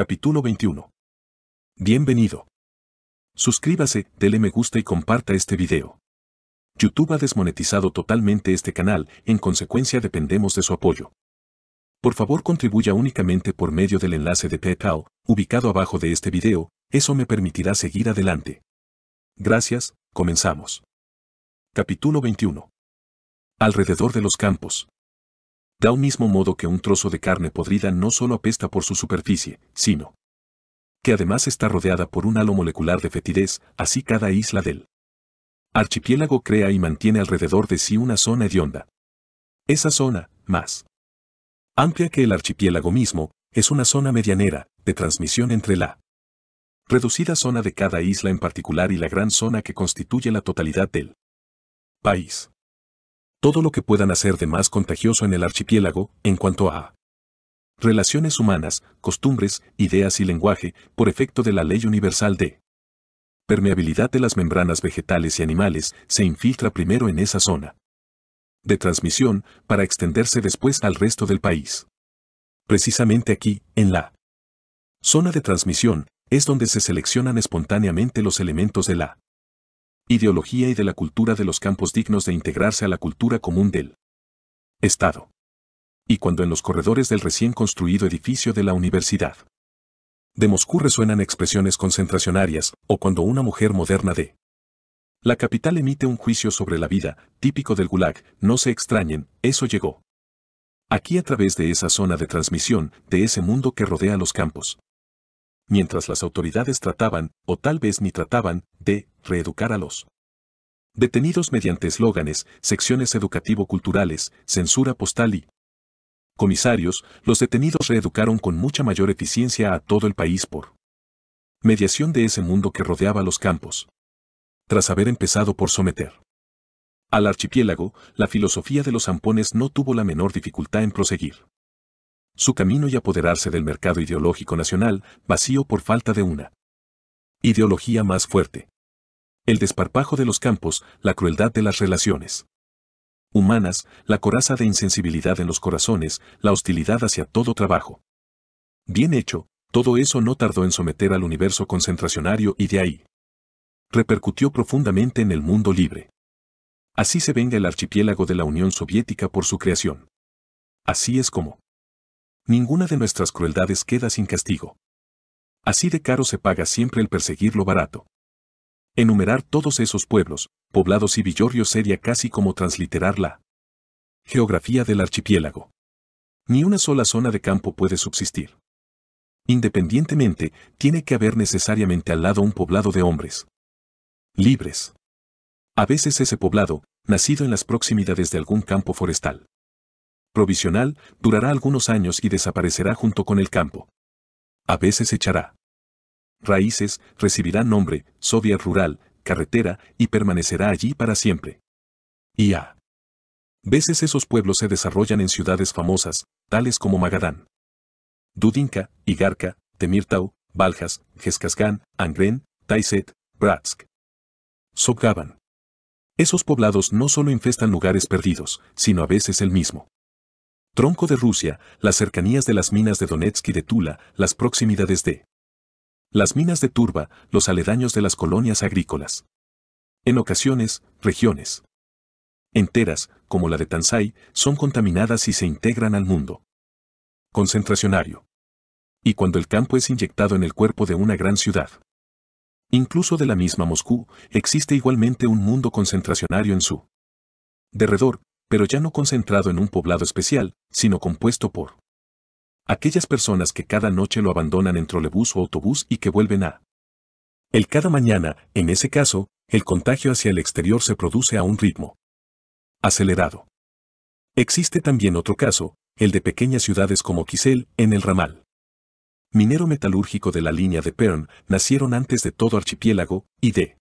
Capítulo 21. Bienvenido. Suscríbase, dele me gusta y comparta este video. YouTube ha desmonetizado totalmente este canal, en consecuencia dependemos de su apoyo. Por favor contribuya únicamente por medio del enlace de PayPal, ubicado abajo de este video, eso me permitirá seguir adelante. Gracias, comenzamos. Capítulo 21. Alrededor de los campos da un mismo modo que un trozo de carne podrida no solo apesta por su superficie, sino que además está rodeada por un halo molecular de fetidez, así cada isla del archipiélago crea y mantiene alrededor de sí una zona hedionda. Esa zona, más amplia que el archipiélago mismo, es una zona medianera, de transmisión entre la reducida zona de cada isla en particular y la gran zona que constituye la totalidad del país todo lo que puedan hacer de más contagioso en el archipiélago en cuanto a relaciones humanas, costumbres, ideas y lenguaje, por efecto de la ley universal de permeabilidad de las membranas vegetales y animales, se infiltra primero en esa zona de transmisión para extenderse después al resto del país. Precisamente aquí, en la zona de transmisión, es donde se seleccionan espontáneamente los elementos de la ideología y de la cultura de los campos dignos de integrarse a la cultura común del Estado. Y cuando en los corredores del recién construido edificio de la Universidad de Moscú resuenan expresiones concentracionarias, o cuando una mujer moderna de la capital emite un juicio sobre la vida, típico del Gulag, no se extrañen, eso llegó. Aquí a través de esa zona de transmisión, de ese mundo que rodea los campos mientras las autoridades trataban, o tal vez ni trataban, de reeducar a los detenidos mediante eslóganes, secciones educativo-culturales, censura postal y comisarios, los detenidos reeducaron con mucha mayor eficiencia a todo el país por mediación de ese mundo que rodeaba los campos. Tras haber empezado por someter al archipiélago, la filosofía de los zampones no tuvo la menor dificultad en proseguir su camino y apoderarse del mercado ideológico nacional, vacío por falta de una ideología más fuerte. El desparpajo de los campos, la crueldad de las relaciones humanas, la coraza de insensibilidad en los corazones, la hostilidad hacia todo trabajo. Bien hecho, todo eso no tardó en someter al universo concentracionario y de ahí repercutió profundamente en el mundo libre. Así se venga el archipiélago de la Unión Soviética por su creación. Así es como Ninguna de nuestras crueldades queda sin castigo. Así de caro se paga siempre el perseguir lo barato. Enumerar todos esos pueblos, poblados y villorrios sería casi como transliterar la geografía del archipiélago. Ni una sola zona de campo puede subsistir. Independientemente, tiene que haber necesariamente al lado un poblado de hombres. Libres. A veces ese poblado, nacido en las proximidades de algún campo forestal provisional, durará algunos años y desaparecerá junto con el campo. A veces echará. Raíces, recibirá nombre, sovia rural, carretera, y permanecerá allí para siempre. Y a veces esos pueblos se desarrollan en ciudades famosas, tales como Magadán. Dudinka, Igarka, Temirtau, Baljas, Geskasgan, Angren, Taiset, Bratsk. Sogaban. Esos poblados no solo infestan lugares perdidos, sino a veces el mismo tronco de Rusia, las cercanías de las minas de Donetsk y de Tula, las proximidades de las minas de Turba, los aledaños de las colonias agrícolas. En ocasiones, regiones enteras, como la de Tansai, son contaminadas y se integran al mundo concentracionario. Y cuando el campo es inyectado en el cuerpo de una gran ciudad, incluso de la misma Moscú, existe igualmente un mundo concentracionario en su derredor, pero ya no concentrado en un poblado especial, sino compuesto por aquellas personas que cada noche lo abandonan en trolebús o autobús y que vuelven a el cada mañana, en ese caso, el contagio hacia el exterior se produce a un ritmo acelerado. Existe también otro caso, el de pequeñas ciudades como Quisel, en el ramal minero metalúrgico de la línea de Pern, nacieron antes de todo archipiélago, y de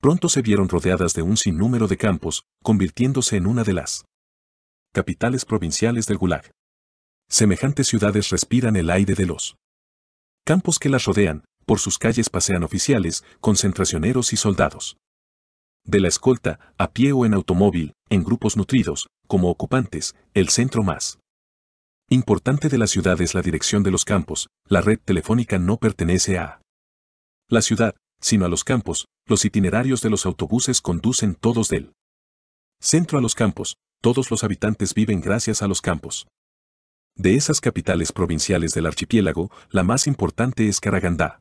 pronto se vieron rodeadas de un sinnúmero de campos, convirtiéndose en una de las capitales provinciales del Gulag. Semejantes ciudades respiran el aire de los campos que las rodean, por sus calles pasean oficiales, concentracioneros y soldados. De la escolta, a pie o en automóvil, en grupos nutridos, como ocupantes, el centro más importante de la ciudad es la dirección de los campos, la red telefónica no pertenece a la ciudad, sino a los campos, los itinerarios de los autobuses conducen todos del centro a los campos, todos los habitantes viven gracias a los campos. De esas capitales provinciales del archipiélago, la más importante es Caragandá.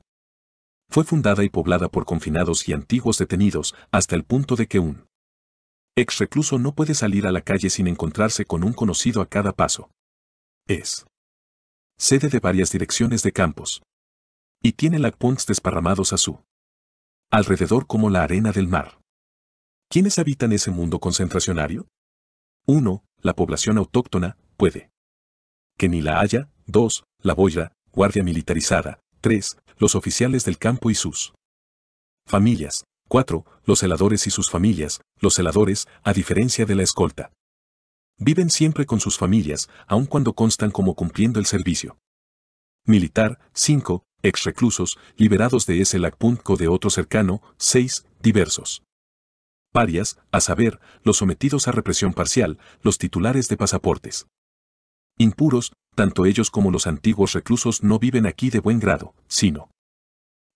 Fue fundada y poblada por confinados y antiguos detenidos, hasta el punto de que un ex recluso no puede salir a la calle sin encontrarse con un conocido a cada paso. Es sede de varias direcciones de campos. Y tiene lagpunts desparramados a su alrededor como la arena del mar. ¿Quiénes habitan ese mundo concentracionario? 1. La población autóctona, puede. Que ni la haya. 2. La boya, guardia militarizada. 3. Los oficiales del campo y sus familias. 4. Los heladores y sus familias. Los heladores, a diferencia de la escolta. Viven siempre con sus familias, aun cuando constan como cumpliendo el servicio militar. 5 ex reclusos, liberados de ese lacpunco de otro cercano, seis, diversos. Parias, a saber, los sometidos a represión parcial, los titulares de pasaportes. Impuros, tanto ellos como los antiguos reclusos no viven aquí de buen grado, sino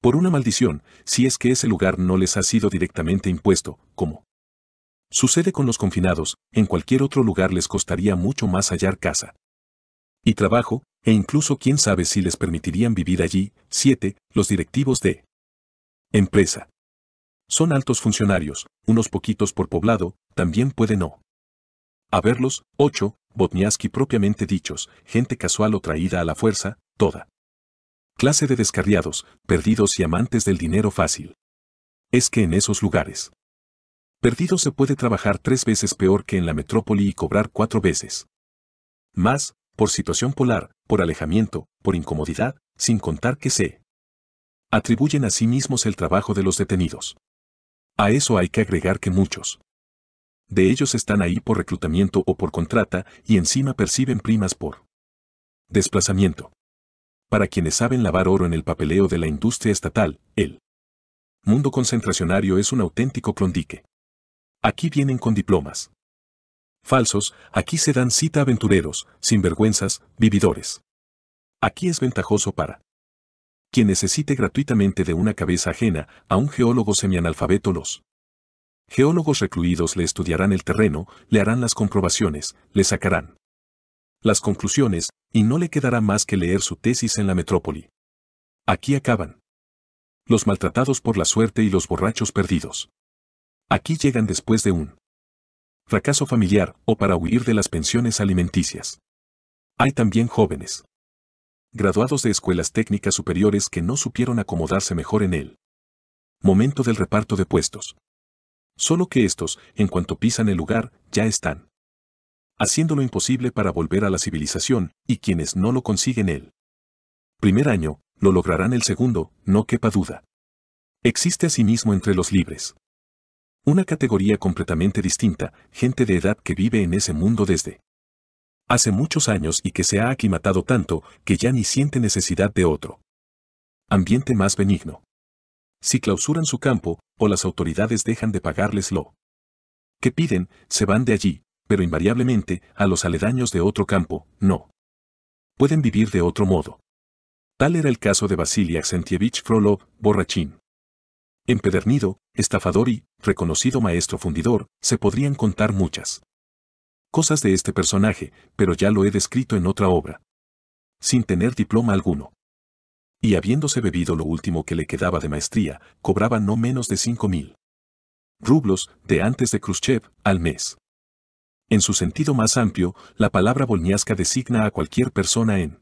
por una maldición, si es que ese lugar no les ha sido directamente impuesto, como sucede con los confinados, en cualquier otro lugar les costaría mucho más hallar casa y trabajo, e incluso quién sabe si les permitirían vivir allí. 7. Los directivos de empresa. Son altos funcionarios, unos poquitos por poblado, también puede no. A verlos, 8. Botniaski propiamente dichos, gente casual o traída a la fuerza, toda. Clase de descarriados, perdidos y amantes del dinero fácil. Es que en esos lugares. Perdido se puede trabajar tres veces peor que en la metrópoli y cobrar cuatro veces. Más, por situación polar, por alejamiento, por incomodidad, sin contar que se atribuyen a sí mismos el trabajo de los detenidos. A eso hay que agregar que muchos de ellos están ahí por reclutamiento o por contrata y encima perciben primas por desplazamiento. Para quienes saben lavar oro en el papeleo de la industria estatal, el mundo concentracionario es un auténtico clondique. Aquí vienen con diplomas. Falsos, aquí se dan cita aventureros, sinvergüenzas, vividores. Aquí es ventajoso para quien necesite gratuitamente de una cabeza ajena a un geólogo semianalfabeto los geólogos recluidos le estudiarán el terreno, le harán las comprobaciones, le sacarán las conclusiones, y no le quedará más que leer su tesis en la metrópoli. Aquí acaban. Los maltratados por la suerte y los borrachos perdidos. Aquí llegan después de un fracaso familiar o para huir de las pensiones alimenticias. Hay también jóvenes graduados de escuelas técnicas superiores que no supieron acomodarse mejor en él. Momento del reparto de puestos. Solo que estos, en cuanto pisan el lugar, ya están haciendo lo imposible para volver a la civilización, y quienes no lo consiguen el primer año, lo lograrán el segundo, no quepa duda. Existe asimismo entre los libres. Una categoría completamente distinta, gente de edad que vive en ese mundo desde hace muchos años y que se ha aclimatado tanto que ya ni siente necesidad de otro ambiente más benigno. Si clausuran su campo o las autoridades dejan de pagarles lo que piden, se van de allí, pero invariablemente a los aledaños de otro campo, no. Pueden vivir de otro modo. Tal era el caso de Vasily Aksentievich Frolov, borrachín. Empedernido, estafador y, reconocido maestro fundidor, se podrían contar muchas cosas de este personaje, pero ya lo he descrito en otra obra. Sin tener diploma alguno. Y habiéndose bebido lo último que le quedaba de maestría, cobraba no menos de 5.000 rublos de antes de Khrushchev al mes. En su sentido más amplio, la palabra bolniasca designa a cualquier persona en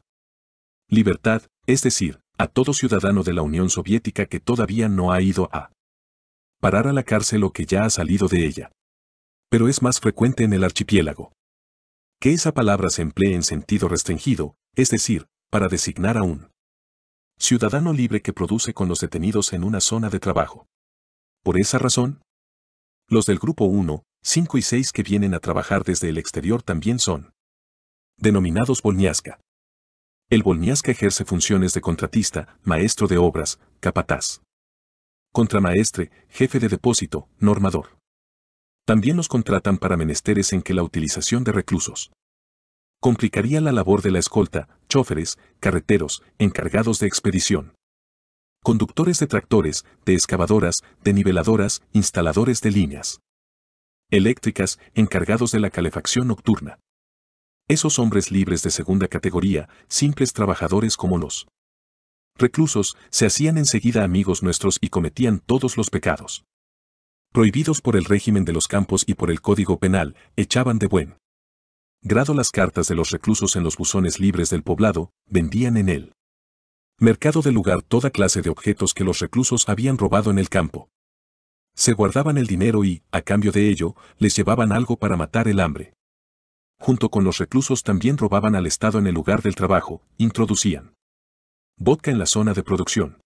libertad, es decir, a todo ciudadano de la Unión Soviética que todavía no ha ido a parar a la cárcel o que ya ha salido de ella. Pero es más frecuente en el archipiélago. Que esa palabra se emplee en sentido restringido, es decir, para designar a un ciudadano libre que produce con los detenidos en una zona de trabajo. Por esa razón, los del grupo 1, 5 y 6 que vienen a trabajar desde el exterior también son denominados Bolniasca. El Bolniasca ejerce funciones de contratista, maestro de obras, capataz contramaestre, jefe de depósito, normador. También los contratan para menesteres en que la utilización de reclusos complicaría la labor de la escolta, choferes, carreteros, encargados de expedición, conductores de tractores, de excavadoras, de niveladoras, instaladores de líneas eléctricas, encargados de la calefacción nocturna. Esos hombres libres de segunda categoría, simples trabajadores como los reclusos, se hacían enseguida amigos nuestros y cometían todos los pecados. Prohibidos por el régimen de los campos y por el código penal, echaban de buen grado las cartas de los reclusos en los buzones libres del poblado, vendían en él. Mercado del lugar toda clase de objetos que los reclusos habían robado en el campo. Se guardaban el dinero y, a cambio de ello, les llevaban algo para matar el hambre. Junto con los reclusos también robaban al Estado en el lugar del trabajo, introducían vodka en la zona de producción.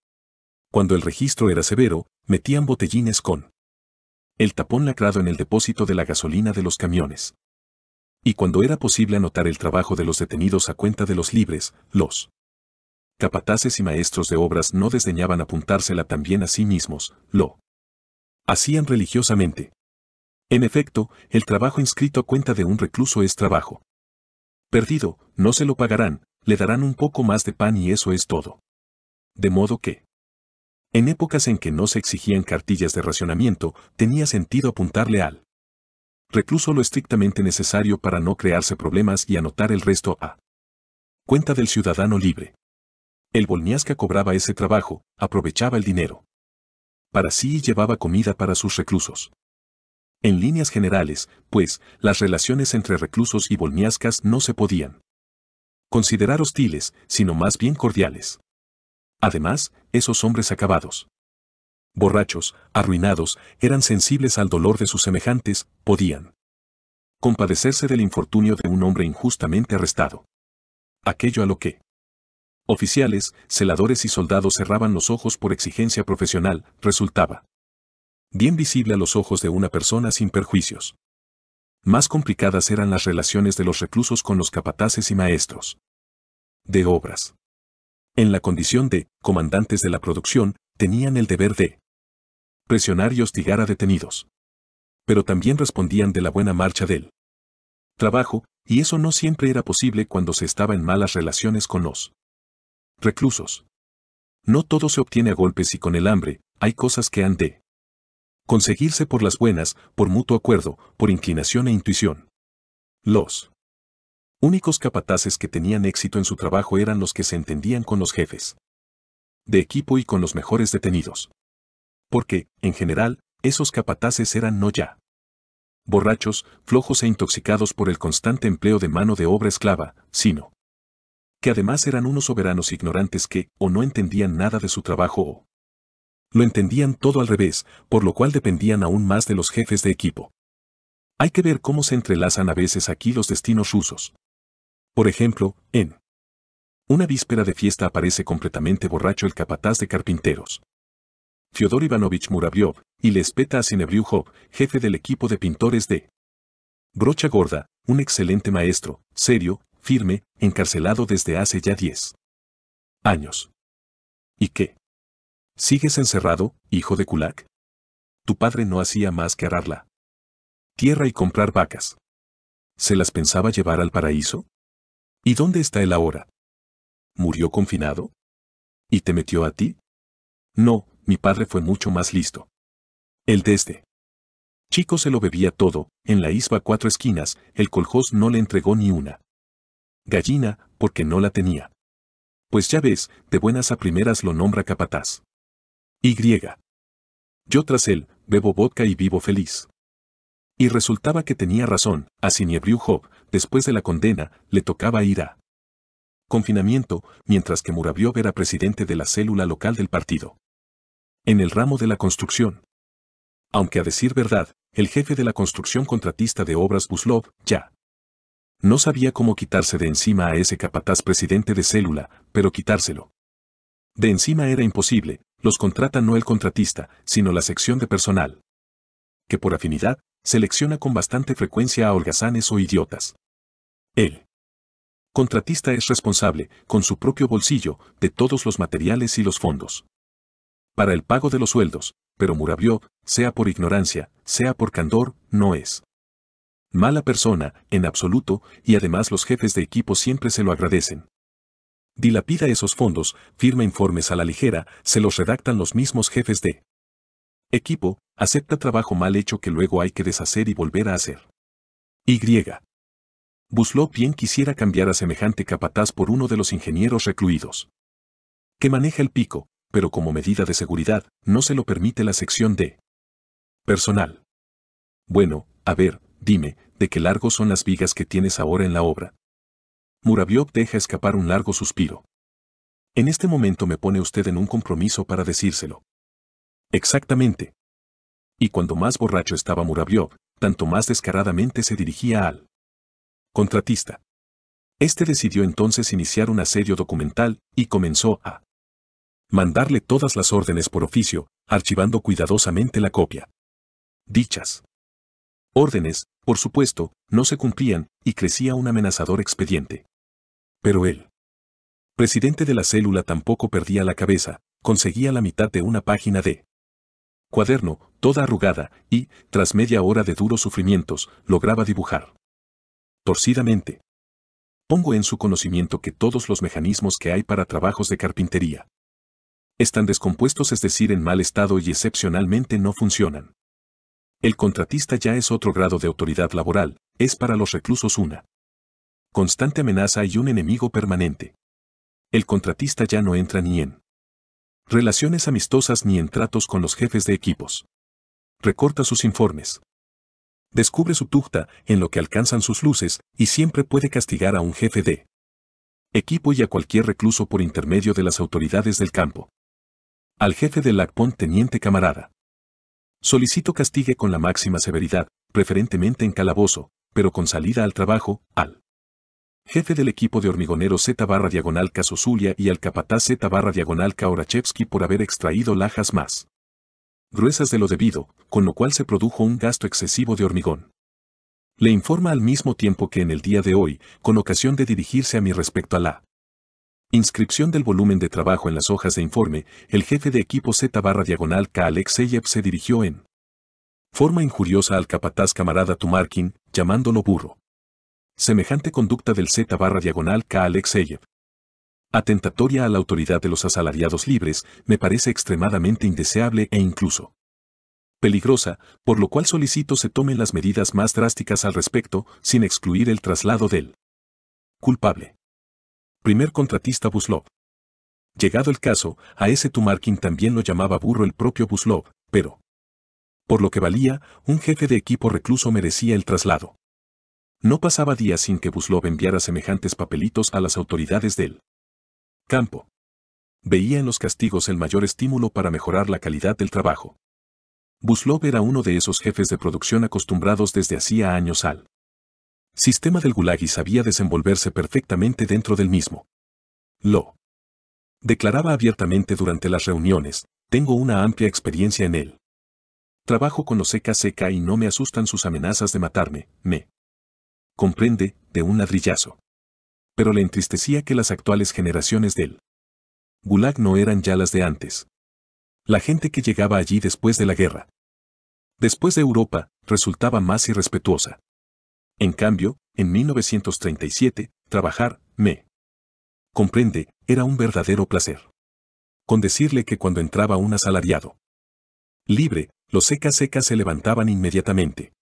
Cuando el registro era severo, metían botellines con el tapón lacrado en el depósito de la gasolina de los camiones. Y cuando era posible anotar el trabajo de los detenidos a cuenta de los libres, los capataces y maestros de obras no desdeñaban apuntársela también a sí mismos, lo hacían religiosamente. En efecto, el trabajo inscrito a cuenta de un recluso es trabajo. Perdido, no se lo pagarán, le darán un poco más de pan y eso es todo. De modo que, en épocas en que no se exigían cartillas de racionamiento, tenía sentido apuntarle al recluso lo estrictamente necesario para no crearse problemas y anotar el resto a cuenta del ciudadano libre. El Bolniasca cobraba ese trabajo, aprovechaba el dinero. Para sí y llevaba comida para sus reclusos. En líneas generales, pues, las relaciones entre reclusos y bolniascas no se podían considerar hostiles, sino más bien cordiales. Además, esos hombres acabados. Borrachos, arruinados, eran sensibles al dolor de sus semejantes, podían compadecerse del infortunio de un hombre injustamente arrestado. Aquello a lo que oficiales, celadores y soldados cerraban los ojos por exigencia profesional, resultaba bien visible a los ojos de una persona sin perjuicios más complicadas eran las relaciones de los reclusos con los capataces y maestros. De obras. En la condición de comandantes de la producción, tenían el deber de presionar y hostigar a detenidos. Pero también respondían de la buena marcha del trabajo, y eso no siempre era posible cuando se estaba en malas relaciones con los reclusos. No todo se obtiene a golpes y con el hambre, hay cosas que han de Conseguirse por las buenas, por mutuo acuerdo, por inclinación e intuición. Los únicos capataces que tenían éxito en su trabajo eran los que se entendían con los jefes de equipo y con los mejores detenidos. Porque, en general, esos capataces eran no ya borrachos, flojos e intoxicados por el constante empleo de mano de obra esclava, sino que además eran unos soberanos ignorantes que, o no entendían nada de su trabajo o lo entendían todo al revés, por lo cual dependían aún más de los jefes de equipo. Hay que ver cómo se entrelazan a veces aquí los destinos rusos. Por ejemplo, en una víspera de fiesta aparece completamente borracho el capataz de carpinteros. Fyodor Ivanovich Muraviov, y le espeta a jefe del equipo de pintores de Brocha Gorda, un excelente maestro, serio, firme, encarcelado desde hace ya 10 años. ¿Y qué? ¿Sigues encerrado, hijo de Kulak? Tu padre no hacía más que ararla. Tierra y comprar vacas. ¿Se las pensaba llevar al paraíso? ¿Y dónde está él ahora? ¿Murió confinado? ¿Y te metió a ti? No, mi padre fue mucho más listo. El desde este. Chico se lo bebía todo, en la isba cuatro esquinas, el coljós no le entregó ni una. Gallina, porque no la tenía. Pues ya ves, de buenas a primeras lo nombra capataz. Y. Yo tras él, bebo vodka y vivo feliz. Y resultaba que tenía razón, a Siniebriu después de la condena, le tocaba ir a confinamiento, mientras que Murabiov era presidente de la célula local del partido. En el ramo de la construcción. Aunque a decir verdad, el jefe de la construcción contratista de obras Buslov, ya. No sabía cómo quitarse de encima a ese capataz presidente de célula, pero quitárselo. De encima era imposible, los contrata no el contratista, sino la sección de personal. Que por afinidad, selecciona con bastante frecuencia a holgazanes o idiotas. El contratista es responsable, con su propio bolsillo, de todos los materiales y los fondos. Para el pago de los sueldos, pero muravió sea por ignorancia, sea por candor, no es mala persona, en absoluto, y además los jefes de equipo siempre se lo agradecen. Dilapida esos fondos, firma informes a la ligera, se los redactan los mismos jefes de equipo, acepta trabajo mal hecho que luego hay que deshacer y volver a hacer. Y. Buslop bien quisiera cambiar a semejante capataz por uno de los ingenieros recluidos. Que maneja el pico, pero como medida de seguridad, no se lo permite la sección de personal. Bueno, a ver, dime, ¿de qué largo son las vigas que tienes ahora en la obra? Muraviov deja escapar un largo suspiro. En este momento me pone usted en un compromiso para decírselo. Exactamente. Y cuando más borracho estaba Murabiov, tanto más descaradamente se dirigía al contratista. Este decidió entonces iniciar un asedio documental y comenzó a mandarle todas las órdenes por oficio, archivando cuidadosamente la copia. Dichas órdenes, por supuesto, no se cumplían y crecía un amenazador expediente. Pero él, presidente de la célula tampoco perdía la cabeza, conseguía la mitad de una página de cuaderno, toda arrugada, y, tras media hora de duros sufrimientos, lograba dibujar. Torcidamente. Pongo en su conocimiento que todos los mecanismos que hay para trabajos de carpintería están descompuestos, es decir, en mal estado y excepcionalmente no funcionan. El contratista ya es otro grado de autoridad laboral, es para los reclusos una constante amenaza y un enemigo permanente. El contratista ya no entra ni en relaciones amistosas ni en tratos con los jefes de equipos. Recorta sus informes. Descubre su tucta en lo que alcanzan sus luces y siempre puede castigar a un jefe de equipo y a cualquier recluso por intermedio de las autoridades del campo. Al jefe del LACPON Teniente Camarada. Solicito castigue con la máxima severidad, preferentemente en calabozo, pero con salida al trabajo, al jefe del equipo de hormigonero Z barra diagonal K. y al capataz Z barra diagonal Orachevsky por haber extraído lajas más gruesas de lo debido, con lo cual se produjo un gasto excesivo de hormigón. Le informa al mismo tiempo que en el día de hoy, con ocasión de dirigirse a mí respecto a la inscripción del volumen de trabajo en las hojas de informe, el jefe de equipo Z barra diagonal K Alexeyev se dirigió en forma injuriosa al capataz camarada Tumarkin, llamándolo burro. Semejante conducta del Z barra diagonal K Alex Atentatoria a la autoridad de los asalariados libres, me parece extremadamente indeseable e incluso peligrosa, por lo cual solicito se tomen las medidas más drásticas al respecto, sin excluir el traslado del culpable. Primer contratista Buslov. Llegado el caso, a ese Tumarkin también lo llamaba burro el propio Buslov, pero por lo que valía, un jefe de equipo recluso merecía el traslado. No pasaba día sin que Buslov enviara semejantes papelitos a las autoridades del campo. Veía en los castigos el mayor estímulo para mejorar la calidad del trabajo. Buslov era uno de esos jefes de producción acostumbrados desde hacía años al sistema del Gulag y sabía desenvolverse perfectamente dentro del mismo. Lo declaraba abiertamente durante las reuniones, tengo una amplia experiencia en él. Trabajo con los seca y no me asustan sus amenazas de matarme, me comprende, de un ladrillazo. Pero le entristecía que las actuales generaciones del Gulag no eran ya las de antes. La gente que llegaba allí después de la guerra, después de Europa, resultaba más irrespetuosa. En cambio, en 1937, trabajar, me comprende, era un verdadero placer. Con decirle que cuando entraba un asalariado libre, los secas secas se levantaban inmediatamente.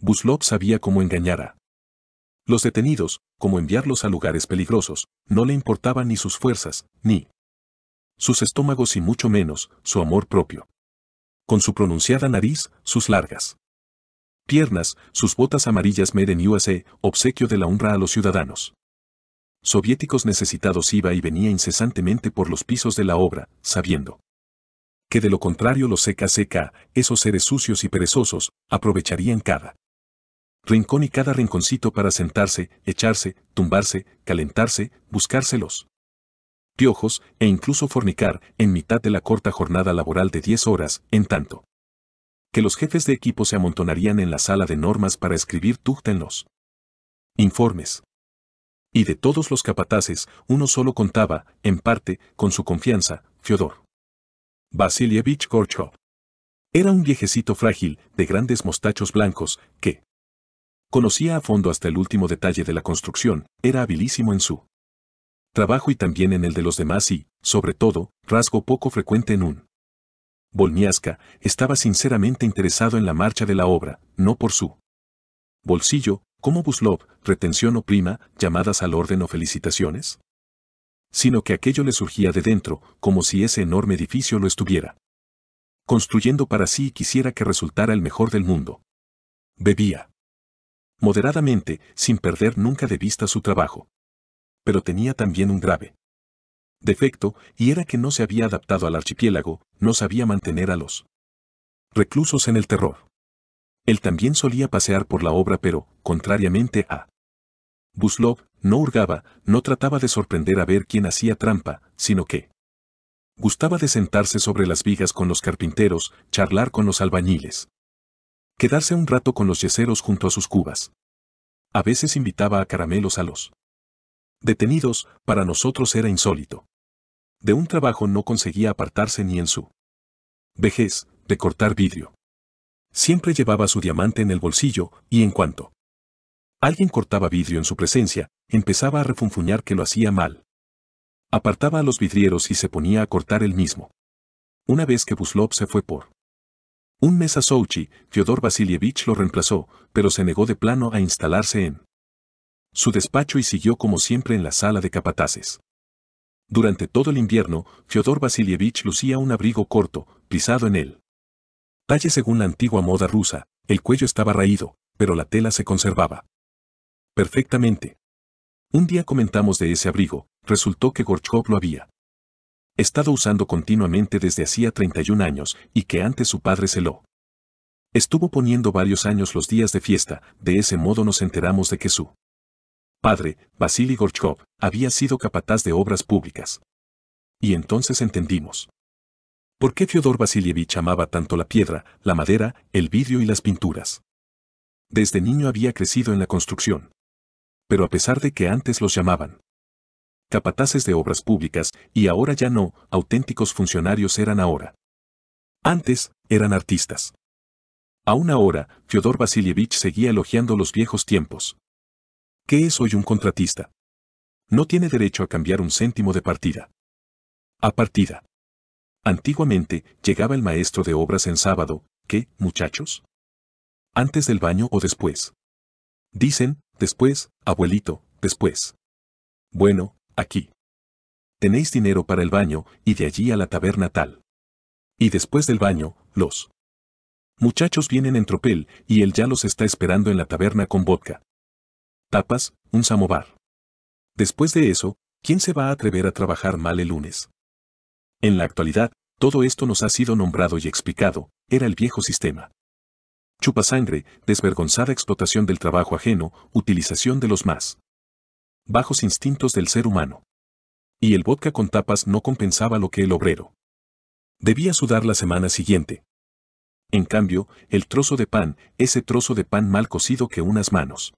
Buslov sabía cómo engañara. Los detenidos, como enviarlos a lugares peligrosos, no le importaban ni sus fuerzas, ni sus estómagos y mucho menos su amor propio. Con su pronunciada nariz, sus largas piernas, sus botas amarillas made y USA, obsequio de la honra a los ciudadanos. Soviéticos necesitados iba y venía incesantemente por los pisos de la obra, sabiendo que de lo contrario los CKCK, esos seres sucios y perezosos, aprovecharían cada rincón y cada rinconcito para sentarse, echarse, tumbarse, calentarse, buscárselos piojos e incluso fornicar en mitad de la corta jornada laboral de 10 horas, en tanto que los jefes de equipo se amontonarían en la sala de normas para escribir túctenlos. informes. Y de todos los capataces, uno solo contaba, en parte, con su confianza, Fiodor. Vasilievich Gorchov. Era un viejecito frágil, de grandes mostachos blancos, que Conocía a fondo hasta el último detalle de la construcción, era habilísimo en su trabajo y también en el de los demás y, sobre todo, rasgo poco frecuente en un. Bolniasca estaba sinceramente interesado en la marcha de la obra, no por su bolsillo, como Buslov, retención o prima, llamadas al orden o felicitaciones, sino que aquello le surgía de dentro, como si ese enorme edificio lo estuviera construyendo para sí y quisiera que resultara el mejor del mundo. Bebía moderadamente, sin perder nunca de vista su trabajo. Pero tenía también un grave defecto, y era que no se había adaptado al archipiélago, no sabía mantener a los reclusos en el terror. Él también solía pasear por la obra pero, contrariamente a Buslov, no hurgaba, no trataba de sorprender a ver quién hacía trampa, sino que gustaba de sentarse sobre las vigas con los carpinteros, charlar con los albañiles. Quedarse un rato con los yeseros junto a sus cubas. A veces invitaba a caramelos a los detenidos, para nosotros era insólito. De un trabajo no conseguía apartarse ni en su vejez, de cortar vidrio. Siempre llevaba su diamante en el bolsillo, y en cuanto alguien cortaba vidrio en su presencia, empezaba a refunfuñar que lo hacía mal. Apartaba a los vidrieros y se ponía a cortar él mismo. Una vez que Buslop se fue por un mes a Sochi, Fyodor Vasilievich lo reemplazó, pero se negó de plano a instalarse en su despacho y siguió como siempre en la sala de capataces. Durante todo el invierno, Fyodor Vasilievich lucía un abrigo corto, pisado en él. Talle según la antigua moda rusa, el cuello estaba raído, pero la tela se conservaba. Perfectamente. Un día comentamos de ese abrigo, resultó que Gorchkov lo había estado usando continuamente desde hacía 31 años y que antes su padre celó. Estuvo poniendo varios años los días de fiesta, de ese modo nos enteramos de que su padre, Vasily Gorchkov, había sido capataz de obras públicas. Y entonces entendimos. ¿Por qué Fyodor Vasilievich amaba tanto la piedra, la madera, el vidrio y las pinturas? Desde niño había crecido en la construcción. Pero a pesar de que antes los llamaban capataces de obras públicas, y ahora ya no, auténticos funcionarios eran ahora. Antes, eran artistas. Aún ahora, Fyodor Vasilievich seguía elogiando los viejos tiempos. ¿Qué es hoy un contratista? No tiene derecho a cambiar un céntimo de partida. A partida. Antiguamente, llegaba el maestro de obras en sábado, ¿qué, muchachos? Antes del baño o después. Dicen, después, abuelito, después. Bueno, aquí. Tenéis dinero para el baño y de allí a la taberna tal. Y después del baño, los muchachos vienen en tropel y él ya los está esperando en la taberna con vodka. Tapas, un samovar. Después de eso, ¿quién se va a atrever a trabajar mal el lunes? En la actualidad, todo esto nos ha sido nombrado y explicado, era el viejo sistema. Chupa sangre, desvergonzada explotación del trabajo ajeno, utilización de los más bajos instintos del ser humano. Y el vodka con tapas no compensaba lo que el obrero debía sudar la semana siguiente. En cambio, el trozo de pan, ese trozo de pan mal cocido que unas manos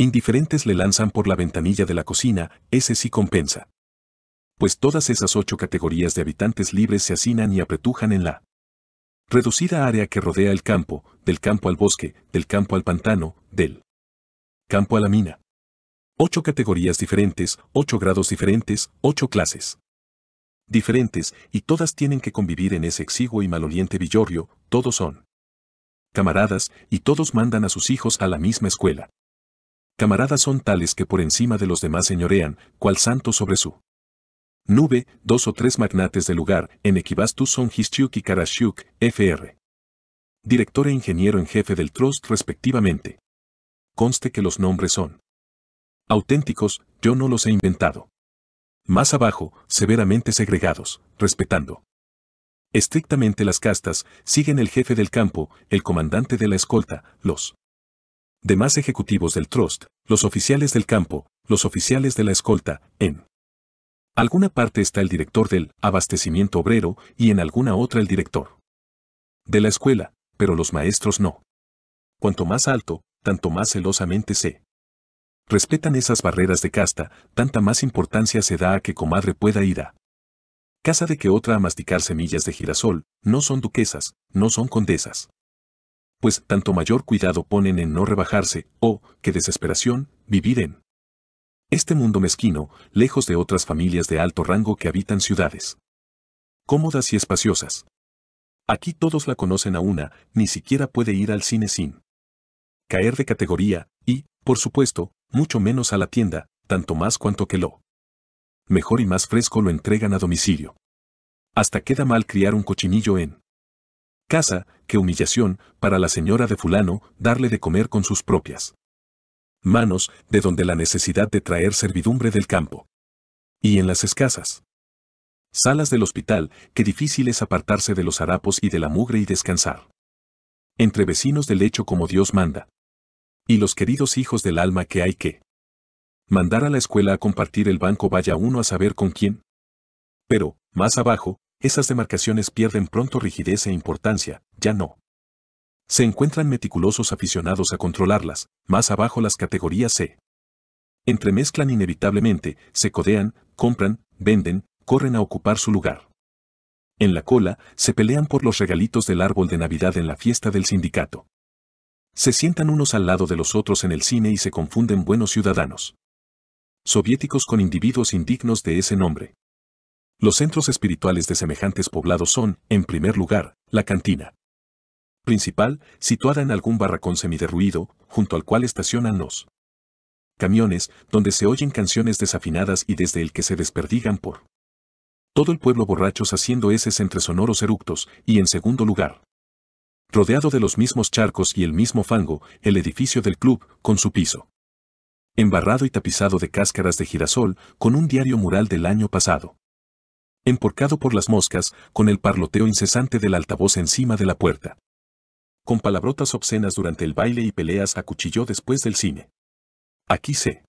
indiferentes le lanzan por la ventanilla de la cocina, ese sí compensa. Pues todas esas ocho categorías de habitantes libres se hacinan y apretujan en la reducida área que rodea el campo, del campo al bosque, del campo al pantano, del campo a la mina. Ocho categorías diferentes, ocho grados diferentes, ocho clases diferentes, y todas tienen que convivir en ese exiguo y maloliente villorrio, todos son camaradas, y todos mandan a sus hijos a la misma escuela. Camaradas son tales que por encima de los demás señorean, cual santo sobre su nube, dos o tres magnates del lugar, en Equibastus son Hischuk y Karashuk, FR. Director e ingeniero en jefe del Trust respectivamente. Conste que los nombres son Auténticos, yo no los he inventado. Más abajo, severamente segregados, respetando. Estrictamente las castas, siguen el jefe del campo, el comandante de la escolta, los demás ejecutivos del trust, los oficiales del campo, los oficiales de la escolta, en alguna parte está el director del abastecimiento obrero y en alguna otra el director de la escuela, pero los maestros no. Cuanto más alto, tanto más celosamente sé respetan esas barreras de casta, tanta más importancia se da a que comadre pueda ir a casa de que otra a masticar semillas de girasol, no son duquesas, no son condesas. Pues tanto mayor cuidado ponen en no rebajarse, o qué desesperación, vivir en este mundo mezquino, lejos de otras familias de alto rango que habitan ciudades cómodas y espaciosas. Aquí todos la conocen a una, ni siquiera puede ir al cine sin caer de categoría, y, por supuesto, mucho menos a la tienda, tanto más cuanto que lo mejor y más fresco lo entregan a domicilio. Hasta queda mal criar un cochinillo en casa, qué humillación, para la señora de fulano, darle de comer con sus propias manos, de donde la necesidad de traer servidumbre del campo. Y en las escasas salas del hospital, qué difícil es apartarse de los harapos y de la mugre y descansar. Entre vecinos del lecho como Dios manda y los queridos hijos del alma que hay que mandar a la escuela a compartir el banco vaya uno a saber con quién. Pero, más abajo, esas demarcaciones pierden pronto rigidez e importancia, ya no. Se encuentran meticulosos aficionados a controlarlas, más abajo las categorías C. entremezclan inevitablemente, se codean, compran, venden, corren a ocupar su lugar. En la cola, se pelean por los regalitos del árbol de Navidad en la fiesta del sindicato. Se sientan unos al lado de los otros en el cine y se confunden buenos ciudadanos. Soviéticos con individuos indignos de ese nombre. Los centros espirituales de semejantes poblados son, en primer lugar, la cantina principal, situada en algún barracón semiderruido, junto al cual estacionan los camiones, donde se oyen canciones desafinadas y desde el que se desperdigan por todo el pueblo borrachos haciendo heces entre sonoros eructos, y en segundo lugar, rodeado de los mismos charcos y el mismo fango, el edificio del club, con su piso. Embarrado y tapizado de cáscaras de girasol, con un diario mural del año pasado. Emporcado por las moscas, con el parloteo incesante del altavoz encima de la puerta. Con palabrotas obscenas durante el baile y peleas a cuchillo después del cine. Aquí sé.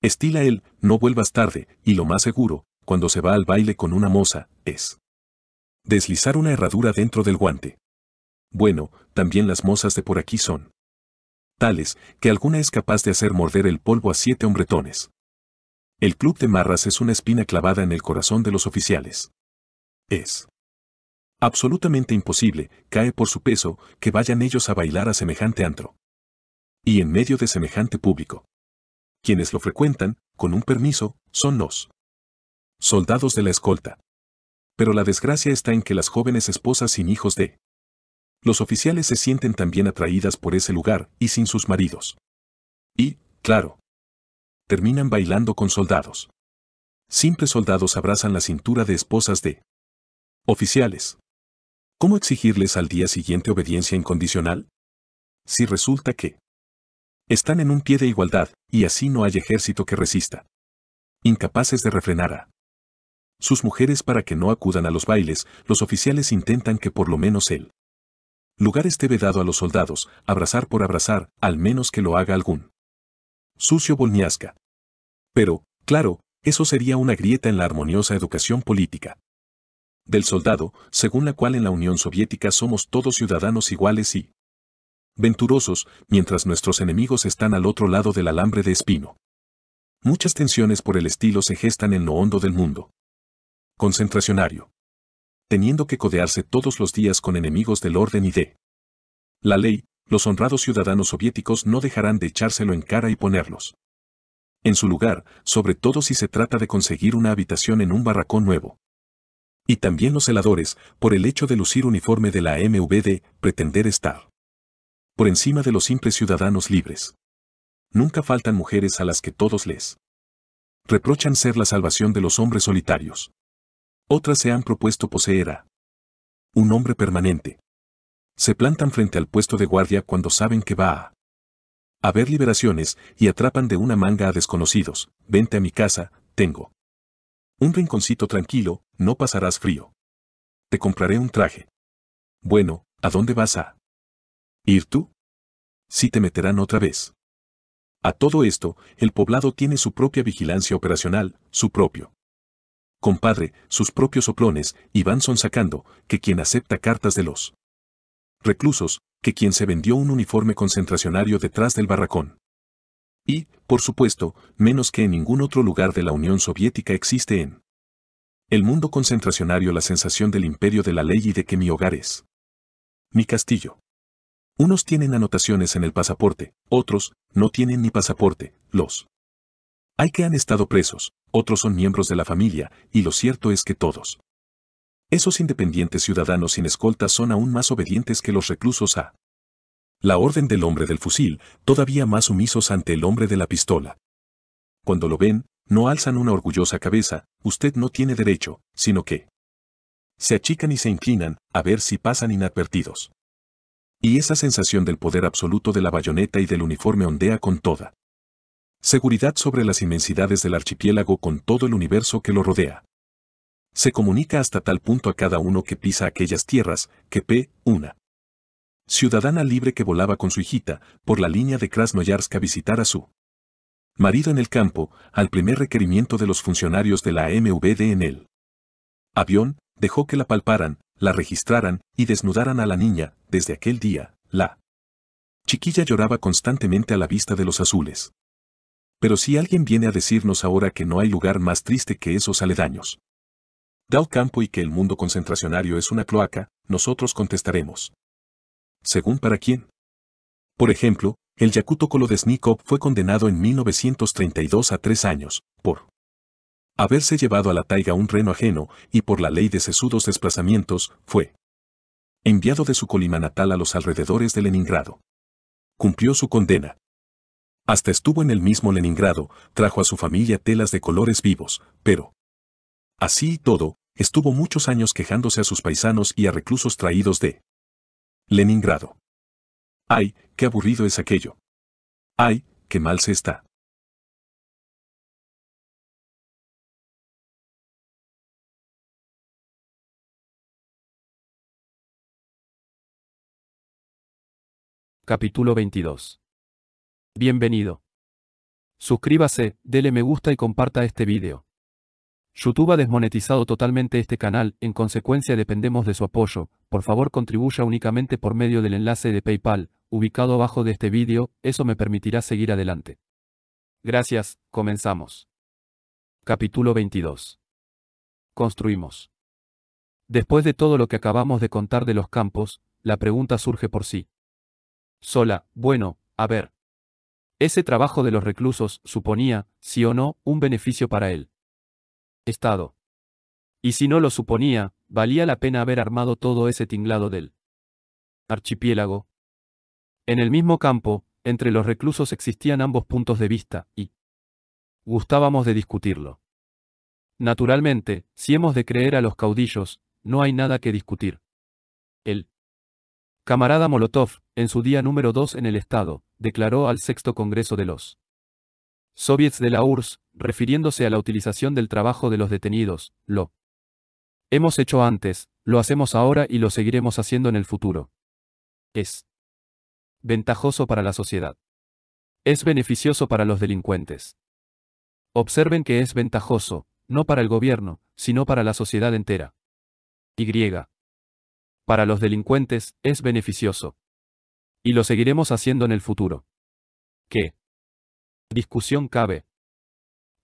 Estila él, no vuelvas tarde, y lo más seguro, cuando se va al baile con una moza, es. Deslizar una herradura dentro del guante bueno, también las mozas de por aquí son. Tales, que alguna es capaz de hacer morder el polvo a siete hombretones. El club de marras es una espina clavada en el corazón de los oficiales. Es absolutamente imposible, cae por su peso, que vayan ellos a bailar a semejante antro. Y en medio de semejante público. Quienes lo frecuentan, con un permiso, son los soldados de la escolta. Pero la desgracia está en que las jóvenes esposas sin hijos de los oficiales se sienten también atraídas por ese lugar y sin sus maridos. Y, claro, terminan bailando con soldados. Simples soldados abrazan la cintura de esposas de oficiales. ¿Cómo exigirles al día siguiente obediencia incondicional? Si resulta que están en un pie de igualdad, y así no hay ejército que resista. Incapaces de refrenar a sus mujeres para que no acudan a los bailes, los oficiales intentan que por lo menos él Lugar esté vedado a los soldados, abrazar por abrazar, al menos que lo haga algún. Sucio Bolniasca. Pero, claro, eso sería una grieta en la armoniosa educación política. Del soldado, según la cual en la Unión Soviética somos todos ciudadanos iguales y venturosos, mientras nuestros enemigos están al otro lado del alambre de espino. Muchas tensiones por el estilo se gestan en lo hondo del mundo. Concentracionario teniendo que codearse todos los días con enemigos del orden y de la ley, los honrados ciudadanos soviéticos no dejarán de echárselo en cara y ponerlos. En su lugar, sobre todo si se trata de conseguir una habitación en un barracón nuevo. Y también los heladores, por el hecho de lucir uniforme de la MVD, pretender estar por encima de los simples ciudadanos libres. Nunca faltan mujeres a las que todos les reprochan ser la salvación de los hombres solitarios. Otras se han propuesto poseer a un hombre permanente. Se plantan frente al puesto de guardia cuando saben que va a haber liberaciones y atrapan de una manga a desconocidos. Vente a mi casa, tengo un rinconcito tranquilo, no pasarás frío. Te compraré un traje. Bueno, ¿a dónde vas a ir tú? Si te meterán otra vez. A todo esto, el poblado tiene su propia vigilancia operacional, su propio compadre, sus propios soplones, y van sonsacando, que quien acepta cartas de los reclusos, que quien se vendió un uniforme concentracionario detrás del barracón. Y, por supuesto, menos que en ningún otro lugar de la Unión Soviética existe en el mundo concentracionario la sensación del imperio de la ley y de que mi hogar es mi castillo. Unos tienen anotaciones en el pasaporte, otros no tienen ni pasaporte, los hay que han estado presos, otros son miembros de la familia, y lo cierto es que todos. Esos independientes ciudadanos sin escolta son aún más obedientes que los reclusos a la orden del hombre del fusil, todavía más sumisos ante el hombre de la pistola. Cuando lo ven, no alzan una orgullosa cabeza, usted no tiene derecho, sino que se achican y se inclinan, a ver si pasan inadvertidos. Y esa sensación del poder absoluto de la bayoneta y del uniforme ondea con toda Seguridad sobre las inmensidades del archipiélago con todo el universo que lo rodea. Se comunica hasta tal punto a cada uno que pisa aquellas tierras, que P. Una ciudadana libre que volaba con su hijita, por la línea de Krasnoyarsk a visitar a su marido en el campo, al primer requerimiento de los funcionarios de la MVD en el avión, dejó que la palparan, la registraran y desnudaran a la niña, desde aquel día, la chiquilla lloraba constantemente a la vista de los azules. Pero si alguien viene a decirnos ahora que no hay lugar más triste que esos aledaños. Da campo y que el mundo concentracionario es una cloaca, nosotros contestaremos. ¿Según para quién? Por ejemplo, el de Kolodesnikov fue condenado en 1932 a tres años, por haberse llevado a la taiga un reno ajeno y por la ley de sesudos desplazamientos, fue enviado de su colima natal a los alrededores de Leningrado. Cumplió su condena. Hasta estuvo en el mismo Leningrado, trajo a su familia telas de colores vivos, pero... Así y todo, estuvo muchos años quejándose a sus paisanos y a reclusos traídos de... Leningrado. ¡Ay, qué aburrido es aquello! ¡Ay, qué mal se está! Capítulo 22 Bienvenido. Suscríbase, dele me gusta y comparta este vídeo. YouTube ha desmonetizado totalmente este canal, en consecuencia dependemos de su apoyo, por favor contribuya únicamente por medio del enlace de PayPal, ubicado abajo de este vídeo, eso me permitirá seguir adelante. Gracias, comenzamos. Capítulo 22. Construimos. Después de todo lo que acabamos de contar de los campos, la pregunta surge por sí. Sola, bueno, a ver, ese trabajo de los reclusos suponía, sí o no, un beneficio para él. Estado. Y si no lo suponía, valía la pena haber armado todo ese tinglado del archipiélago. En el mismo campo, entre los reclusos existían ambos puntos de vista, y gustábamos de discutirlo. Naturalmente, si hemos de creer a los caudillos, no hay nada que discutir. El camarada Molotov, en su día número 2 en el Estado, declaró al sexto Congreso de los Soviets de la URSS, refiriéndose a la utilización del trabajo de los detenidos, lo hemos hecho antes, lo hacemos ahora y lo seguiremos haciendo en el futuro. Es ventajoso para la sociedad. Es beneficioso para los delincuentes. Observen que es ventajoso, no para el gobierno, sino para la sociedad entera. Y. Para los delincuentes, es beneficioso. Y lo seguiremos haciendo en el futuro. ¿Qué? Discusión cabe.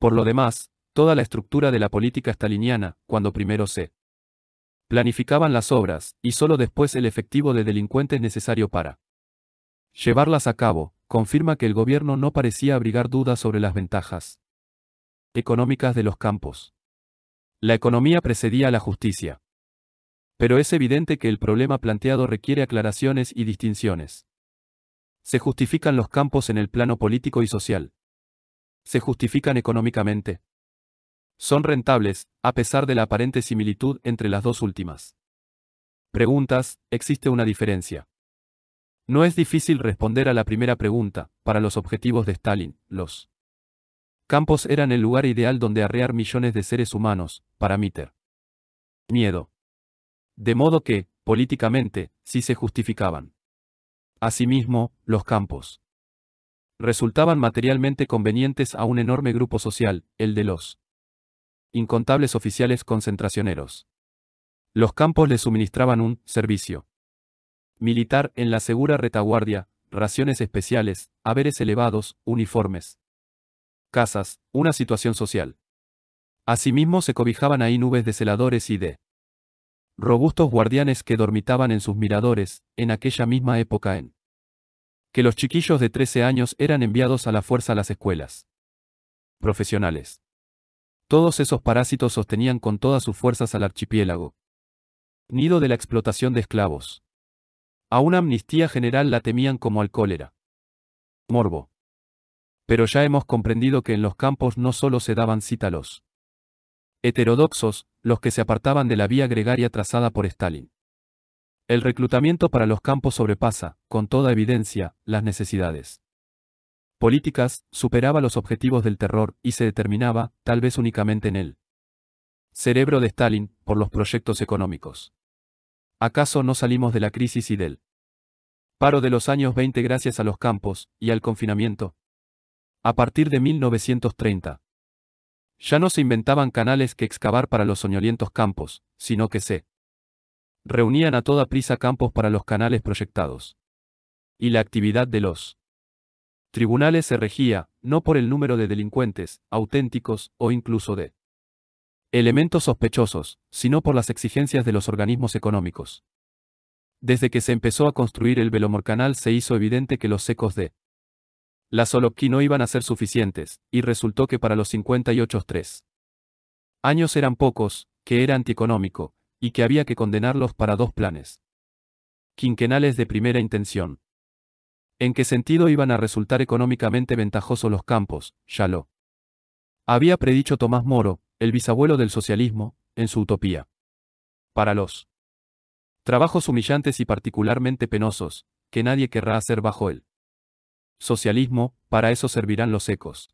Por lo demás, toda la estructura de la política estaliniana, cuando primero se planificaban las obras, y solo después el efectivo de delincuentes necesario para llevarlas a cabo, confirma que el gobierno no parecía abrigar dudas sobre las ventajas económicas de los campos. La economía precedía a la justicia. Pero es evidente que el problema planteado requiere aclaraciones y distinciones. Se justifican los campos en el plano político y social. Se justifican económicamente. Son rentables, a pesar de la aparente similitud entre las dos últimas. Preguntas, existe una diferencia. No es difícil responder a la primera pregunta, para los objetivos de Stalin, los campos eran el lugar ideal donde arrear millones de seres humanos, para Mitter. Miedo. De modo que, políticamente, sí se justificaban. Asimismo, los campos resultaban materialmente convenientes a un enorme grupo social, el de los incontables oficiales concentracioneros. Los campos les suministraban un servicio militar en la segura retaguardia, raciones especiales, haberes elevados, uniformes, casas, una situación social. Asimismo se cobijaban ahí nubes de celadores y de robustos guardianes que dormitaban en sus miradores, en aquella misma época en que los chiquillos de 13 años eran enviados a la fuerza a las escuelas profesionales. Todos esos parásitos sostenían con todas sus fuerzas al archipiélago. Nido de la explotación de esclavos. A una amnistía general la temían como al cólera. Morbo. Pero ya hemos comprendido que en los campos no solo se daban cítalos heterodoxos, los que se apartaban de la vía gregaria trazada por Stalin. El reclutamiento para los campos sobrepasa, con toda evidencia, las necesidades políticas, superaba los objetivos del terror y se determinaba, tal vez únicamente en él. Cerebro de Stalin, por los proyectos económicos. ¿Acaso no salimos de la crisis y del paro de los años 20 gracias a los campos y al confinamiento? A partir de 1930, ya no se inventaban canales que excavar para los soñolientos campos, sino que se reunían a toda prisa campos para los canales proyectados. Y la actividad de los tribunales se regía, no por el número de delincuentes, auténticos, o incluso de elementos sospechosos, sino por las exigencias de los organismos económicos. Desde que se empezó a construir el Velomorcanal se hizo evidente que los secos de las no iban a ser suficientes, y resultó que para los 58 años eran pocos, que era antieconómico, y que había que condenarlos para dos planes. Quinquenales de primera intención. ¿En qué sentido iban a resultar económicamente ventajosos los campos? Ya había predicho Tomás Moro, el bisabuelo del socialismo, en su utopía. Para los trabajos humillantes y particularmente penosos, que nadie querrá hacer bajo él socialismo, para eso servirán los ecos.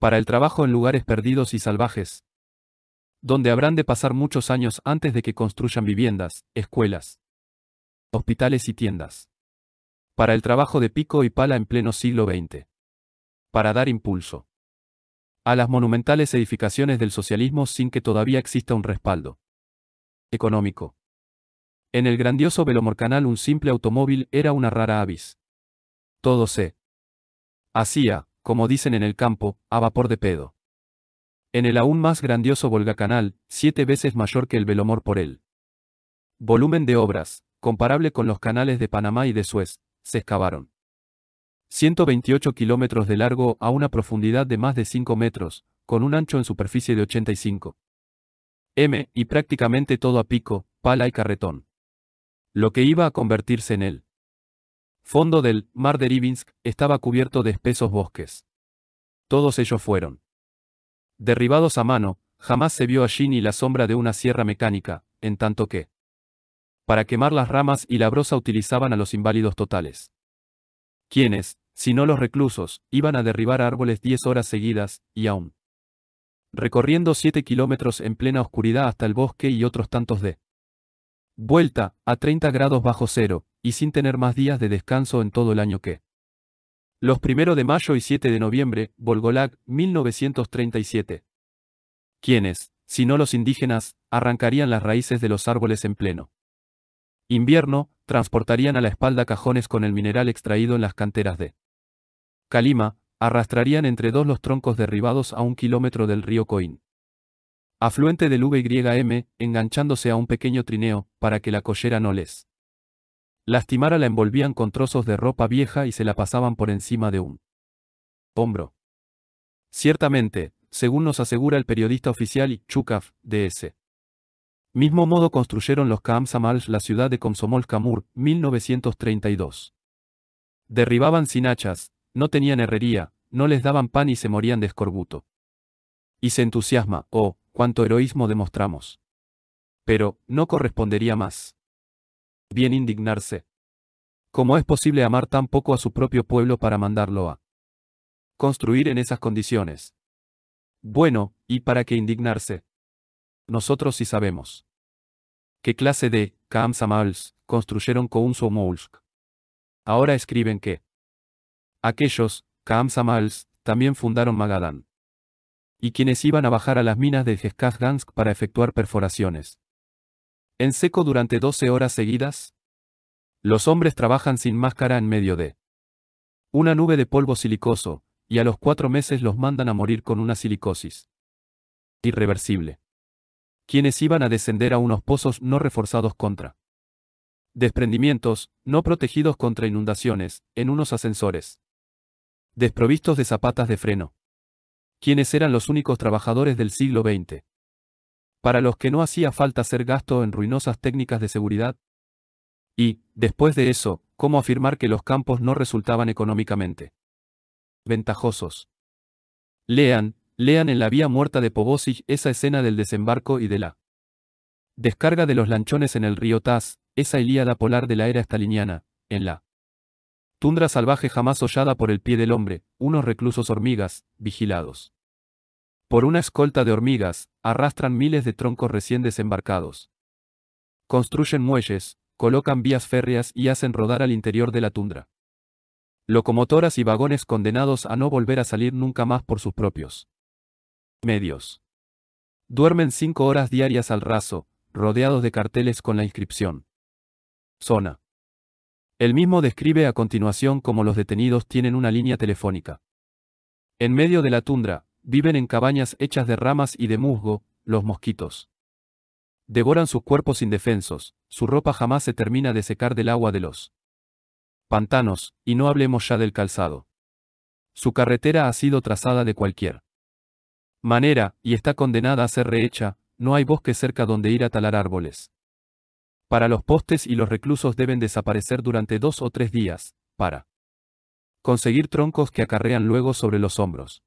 Para el trabajo en lugares perdidos y salvajes. Donde habrán de pasar muchos años antes de que construyan viviendas, escuelas, hospitales y tiendas. Para el trabajo de pico y pala en pleno siglo XX. Para dar impulso a las monumentales edificaciones del socialismo sin que todavía exista un respaldo económico. En el grandioso canal un simple automóvil era una rara avis todo se hacía, como dicen en el campo, a vapor de pedo. En el aún más grandioso Volgacanal, siete veces mayor que el Velomor por él. Volumen de obras, comparable con los canales de Panamá y de Suez, se excavaron. 128 kilómetros de largo a una profundidad de más de 5 metros, con un ancho en superficie de 85 m y prácticamente todo a pico, pala y carretón. Lo que iba a convertirse en el fondo del mar de Ribinsk estaba cubierto de espesos bosques. Todos ellos fueron derribados a mano, jamás se vio allí ni la sombra de una sierra mecánica, en tanto que para quemar las ramas y la brosa utilizaban a los inválidos totales. Quienes, si no los reclusos, iban a derribar árboles diez horas seguidas, y aún recorriendo siete kilómetros en plena oscuridad hasta el bosque y otros tantos de vuelta, a 30 grados bajo cero, y sin tener más días de descanso en todo el año que. Los primero de mayo y 7 de noviembre, Volgolac, 1937. Quienes, si no los indígenas, arrancarían las raíces de los árboles en pleno invierno, transportarían a la espalda cajones con el mineral extraído en las canteras de Calima, arrastrarían entre dos los troncos derribados a un kilómetro del río Coín. Afluente del VYM, enganchándose a un pequeño trineo, para que la collera no les Lastimara la envolvían con trozos de ropa vieja y se la pasaban por encima de un hombro. Ciertamente, según nos asegura el periodista oficial Chukaf, de ese mismo modo construyeron los Kamsamals la ciudad de Komsomol-Kamur, 1932. Derribaban sin hachas, no tenían herrería, no les daban pan y se morían de escorbuto. Y se entusiasma, oh, cuánto heroísmo demostramos. Pero, no correspondería más bien indignarse. ¿Cómo es posible amar tan poco a su propio pueblo para mandarlo a construir en esas condiciones? Bueno, ¿y para qué indignarse? Nosotros sí sabemos. ¿Qué clase de Kamsamals, construyeron construyeron Molsk? Ahora escriben que aquellos Kamsamals, también fundaron Magadán. Y quienes iban a bajar a las minas de Gansk para efectuar perforaciones en seco durante 12 horas seguidas? Los hombres trabajan sin máscara en medio de una nube de polvo silicoso, y a los cuatro meses los mandan a morir con una silicosis irreversible. Quienes iban a descender a unos pozos no reforzados contra desprendimientos, no protegidos contra inundaciones, en unos ascensores desprovistos de zapatas de freno. Quienes eran los únicos trabajadores del siglo XX para los que no hacía falta hacer gasto en ruinosas técnicas de seguridad? Y, después de eso, ¿cómo afirmar que los campos no resultaban económicamente ventajosos? Lean, lean en la vía muerta de Povosic esa escena del desembarco y de la descarga de los lanchones en el río Taz, esa Ilíada polar de la era estaliniana, en la tundra salvaje jamás hollada por el pie del hombre, unos reclusos hormigas, vigilados por una escolta de hormigas, arrastran miles de troncos recién desembarcados. Construyen muelles, colocan vías férreas y hacen rodar al interior de la tundra. Locomotoras y vagones condenados a no volver a salir nunca más por sus propios medios. Duermen cinco horas diarias al raso, rodeados de carteles con la inscripción. Zona. El mismo describe a continuación cómo los detenidos tienen una línea telefónica. En medio de la tundra, Viven en cabañas hechas de ramas y de musgo, los mosquitos. Devoran sus cuerpos indefensos, su ropa jamás se termina de secar del agua de los pantanos, y no hablemos ya del calzado. Su carretera ha sido trazada de cualquier manera, y está condenada a ser rehecha, no hay bosque cerca donde ir a talar árboles. Para los postes y los reclusos deben desaparecer durante dos o tres días, para conseguir troncos que acarrean luego sobre los hombros.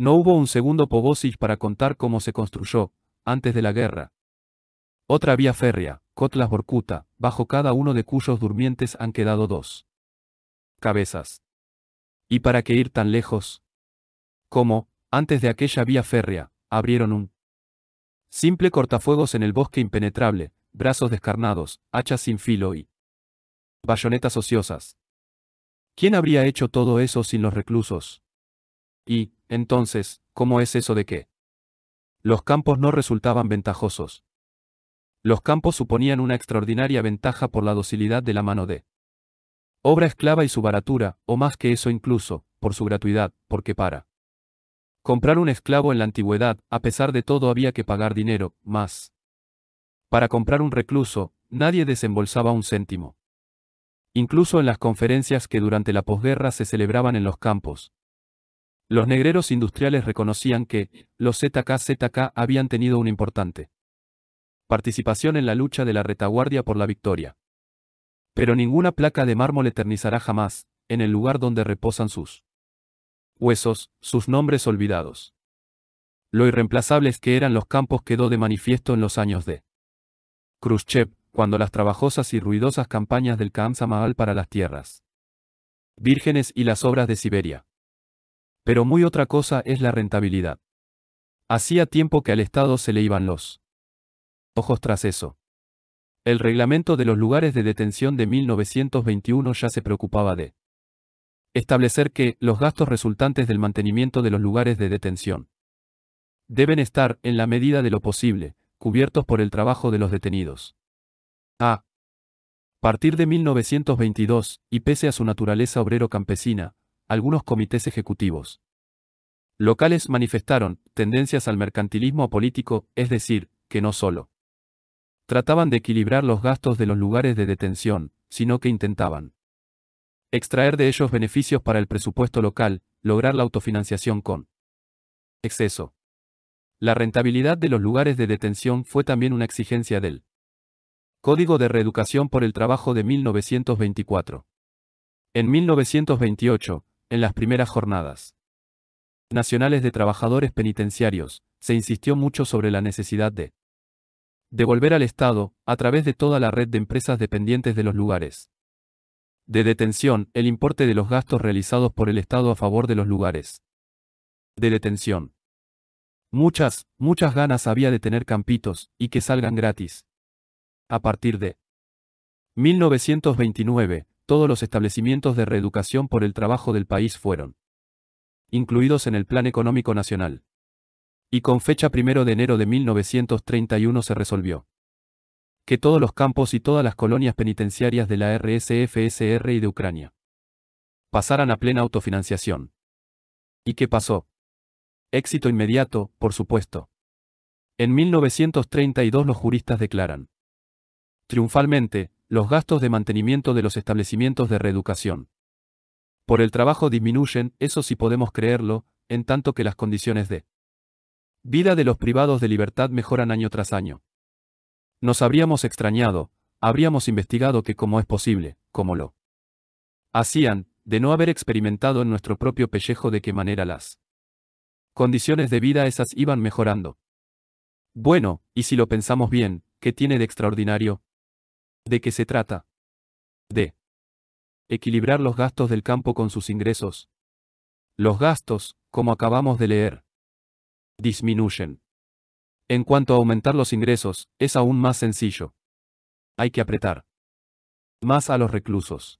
No hubo un segundo Pogosic para contar cómo se construyó, antes de la guerra. Otra vía férrea, Kotlas-Borcuta, bajo cada uno de cuyos durmientes han quedado dos cabezas. ¿Y para qué ir tan lejos? ¿Cómo, antes de aquella vía férrea, abrieron un simple cortafuegos en el bosque impenetrable, brazos descarnados, hachas sin filo y bayonetas ociosas. ¿Quién habría hecho todo eso sin los reclusos? Y, entonces, ¿cómo es eso de que? Los campos no resultaban ventajosos. Los campos suponían una extraordinaria ventaja por la docilidad de la mano de obra esclava y su baratura, o más que eso incluso, por su gratuidad, porque para comprar un esclavo en la antigüedad, a pesar de todo había que pagar dinero, más. Para comprar un recluso, nadie desembolsaba un céntimo. Incluso en las conferencias que durante la posguerra se celebraban en los campos, los negreros industriales reconocían que, los ZKZK habían tenido una importante participación en la lucha de la retaguardia por la victoria. Pero ninguna placa de mármol eternizará jamás, en el lugar donde reposan sus huesos, sus nombres olvidados. Lo irreemplazables que eran los campos quedó de manifiesto en los años de Khrushchev, cuando las trabajosas y ruidosas campañas del Kamsamahal para las tierras vírgenes y las obras de Siberia pero muy otra cosa es la rentabilidad. Hacía tiempo que al Estado se le iban los ojos tras eso. El reglamento de los lugares de detención de 1921 ya se preocupaba de establecer que los gastos resultantes del mantenimiento de los lugares de detención deben estar, en la medida de lo posible, cubiertos por el trabajo de los detenidos. A partir de 1922, y pese a su naturaleza obrero-campesina, algunos comités ejecutivos locales manifestaron tendencias al mercantilismo político, es decir, que no solo trataban de equilibrar los gastos de los lugares de detención, sino que intentaban extraer de ellos beneficios para el presupuesto local, lograr la autofinanciación con exceso. La rentabilidad de los lugares de detención fue también una exigencia del Código de Reeducación por el Trabajo de 1924. En 1928, en las primeras jornadas nacionales de trabajadores penitenciarios, se insistió mucho sobre la necesidad de devolver al Estado, a través de toda la red de empresas dependientes de los lugares de detención, el importe de los gastos realizados por el Estado a favor de los lugares de detención. Muchas, muchas ganas había de tener campitos, y que salgan gratis. A partir de 1929, todos los establecimientos de reeducación por el trabajo del país fueron incluidos en el Plan Económico Nacional. Y con fecha 1 de enero de 1931 se resolvió que todos los campos y todas las colonias penitenciarias de la RSFSR y de Ucrania pasaran a plena autofinanciación. ¿Y qué pasó? Éxito inmediato, por supuesto. En 1932 los juristas declaran triunfalmente los gastos de mantenimiento de los establecimientos de reeducación. Por el trabajo disminuyen, eso sí podemos creerlo, en tanto que las condiciones de vida de los privados de libertad mejoran año tras año. Nos habríamos extrañado, habríamos investigado que cómo es posible, cómo lo hacían, de no haber experimentado en nuestro propio pellejo de qué manera las condiciones de vida esas iban mejorando. Bueno, y si lo pensamos bien, ¿qué tiene de extraordinario? ¿De qué se trata? De equilibrar los gastos del campo con sus ingresos. Los gastos, como acabamos de leer, disminuyen. En cuanto a aumentar los ingresos, es aún más sencillo. Hay que apretar más a los reclusos.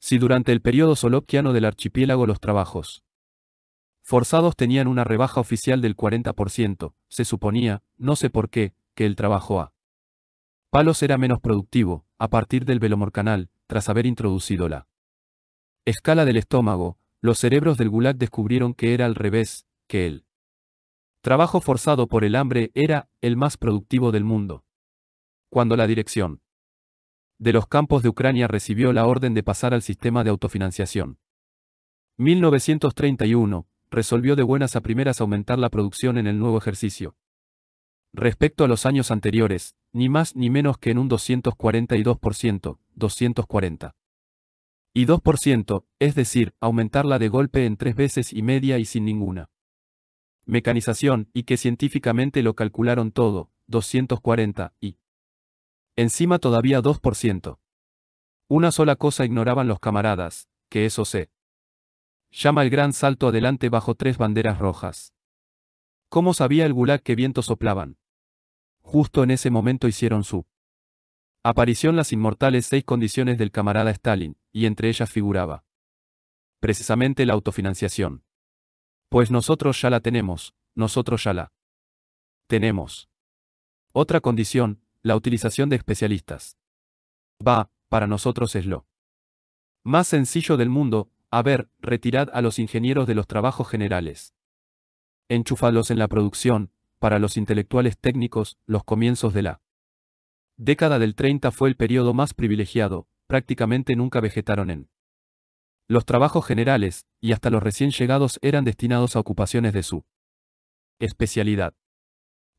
Si durante el periodo solopquiano del archipiélago los trabajos forzados tenían una rebaja oficial del 40%, se suponía, no sé por qué, que el trabajo a Palos era menos productivo, a partir del velomorcanal, tras haber introducido la escala del estómago, los cerebros del Gulag descubrieron que era al revés, que el trabajo forzado por el hambre era el más productivo del mundo. Cuando la dirección de los campos de Ucrania recibió la orden de pasar al sistema de autofinanciación. 1931, resolvió de buenas a primeras aumentar la producción en el nuevo ejercicio. Respecto a los años anteriores, ni más ni menos que en un 242%, 240. Y 2%, es decir, aumentarla de golpe en tres veces y media y sin ninguna. Mecanización, y que científicamente lo calcularon todo, 240, y. Encima todavía 2%. Una sola cosa ignoraban los camaradas, que eso se. Llama el gran salto adelante bajo tres banderas rojas. ¿Cómo sabía el gulag que vientos soplaban? Justo en ese momento hicieron su aparición las inmortales seis condiciones del camarada Stalin, y entre ellas figuraba precisamente la autofinanciación. Pues nosotros ya la tenemos, nosotros ya la tenemos. Otra condición, la utilización de especialistas. Va, para nosotros es lo más sencillo del mundo, a ver, retirad a los ingenieros de los trabajos generales. Enchufalos en la producción, para los intelectuales técnicos, los comienzos de la década del 30 fue el periodo más privilegiado, prácticamente nunca vegetaron en los trabajos generales, y hasta los recién llegados eran destinados a ocupaciones de su especialidad.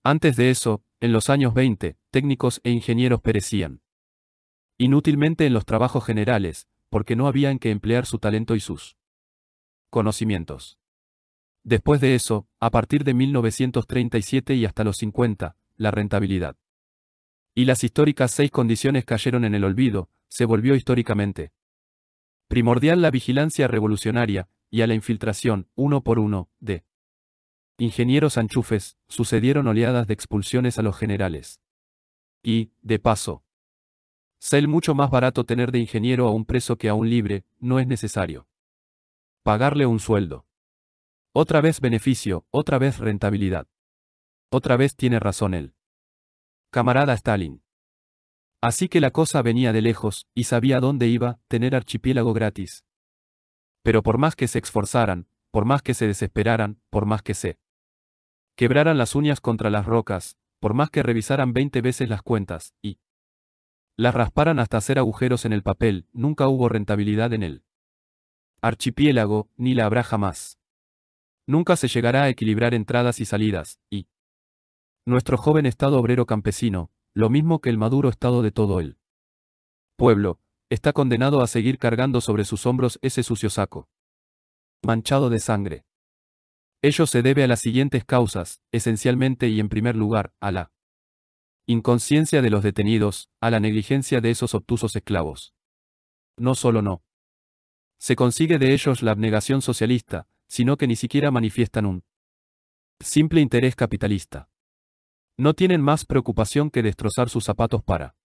Antes de eso, en los años 20, técnicos e ingenieros perecían inútilmente en los trabajos generales, porque no habían que emplear su talento y sus conocimientos. Después de eso, a partir de 1937 y hasta los 50, la rentabilidad. Y las históricas seis condiciones cayeron en el olvido, se volvió históricamente. Primordial la vigilancia revolucionaria, y a la infiltración, uno por uno, de ingenieros anchufes, sucedieron oleadas de expulsiones a los generales. Y, de paso, ser mucho más barato tener de ingeniero a un preso que a un libre, no es necesario. Pagarle un sueldo. Otra vez beneficio, otra vez rentabilidad. Otra vez tiene razón él. Camarada Stalin. Así que la cosa venía de lejos, y sabía dónde iba, tener archipiélago gratis. Pero por más que se esforzaran, por más que se desesperaran, por más que se quebraran las uñas contra las rocas, por más que revisaran 20 veces las cuentas, y las rasparan hasta hacer agujeros en el papel, nunca hubo rentabilidad en él archipiélago, ni la habrá jamás nunca se llegará a equilibrar entradas y salidas, y nuestro joven Estado obrero campesino, lo mismo que el maduro Estado de todo el pueblo, está condenado a seguir cargando sobre sus hombros ese sucio saco manchado de sangre. Ello se debe a las siguientes causas, esencialmente y en primer lugar, a la inconsciencia de los detenidos, a la negligencia de esos obtusos esclavos. No solo no. Se consigue de ellos la abnegación socialista, sino que ni siquiera manifiestan un simple interés capitalista. No tienen más preocupación que destrozar sus zapatos para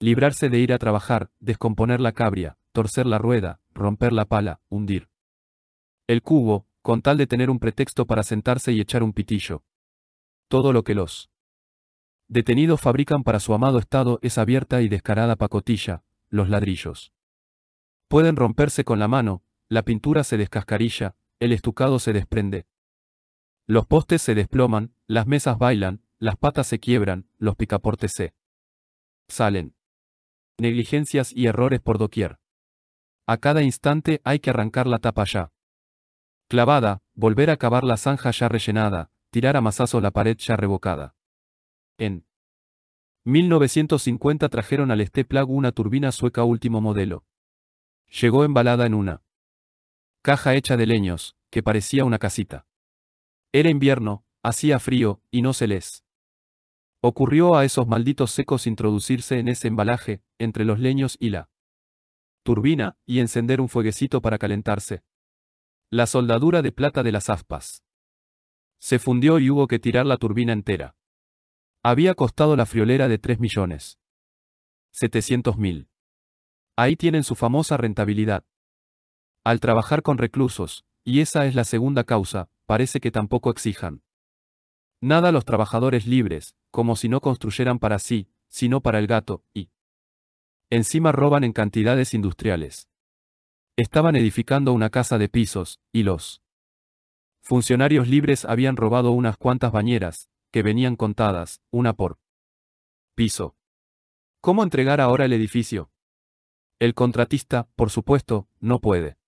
librarse de ir a trabajar, descomponer la cabria, torcer la rueda, romper la pala, hundir el cubo, con tal de tener un pretexto para sentarse y echar un pitillo. Todo lo que los detenidos fabrican para su amado Estado es abierta y descarada pacotilla, los ladrillos. Pueden romperse con la mano, la pintura se descascarilla, el estucado se desprende. Los postes se desploman, las mesas bailan, las patas se quiebran, los picaportes se salen. Negligencias y errores por doquier. A cada instante hay que arrancar la tapa ya. Clavada, volver a cavar la zanja ya rellenada, tirar a masazo la pared ya revocada. En 1950 trajeron al plago una turbina sueca último modelo. Llegó embalada en una caja hecha de leños, que parecía una casita. Era invierno, hacía frío, y no se les ocurrió a esos malditos secos introducirse en ese embalaje, entre los leños y la turbina, y encender un fueguecito para calentarse. La soldadura de plata de las aspas. Se fundió y hubo que tirar la turbina entera. Había costado la friolera de 3 millones. 700.000. mil. Ahí tienen su famosa rentabilidad al trabajar con reclusos, y esa es la segunda causa, parece que tampoco exijan. Nada los trabajadores libres, como si no construyeran para sí, sino para el gato, y encima roban en cantidades industriales. Estaban edificando una casa de pisos, y los funcionarios libres habían robado unas cuantas bañeras, que venían contadas, una por piso. ¿Cómo entregar ahora el edificio? El contratista, por supuesto, no puede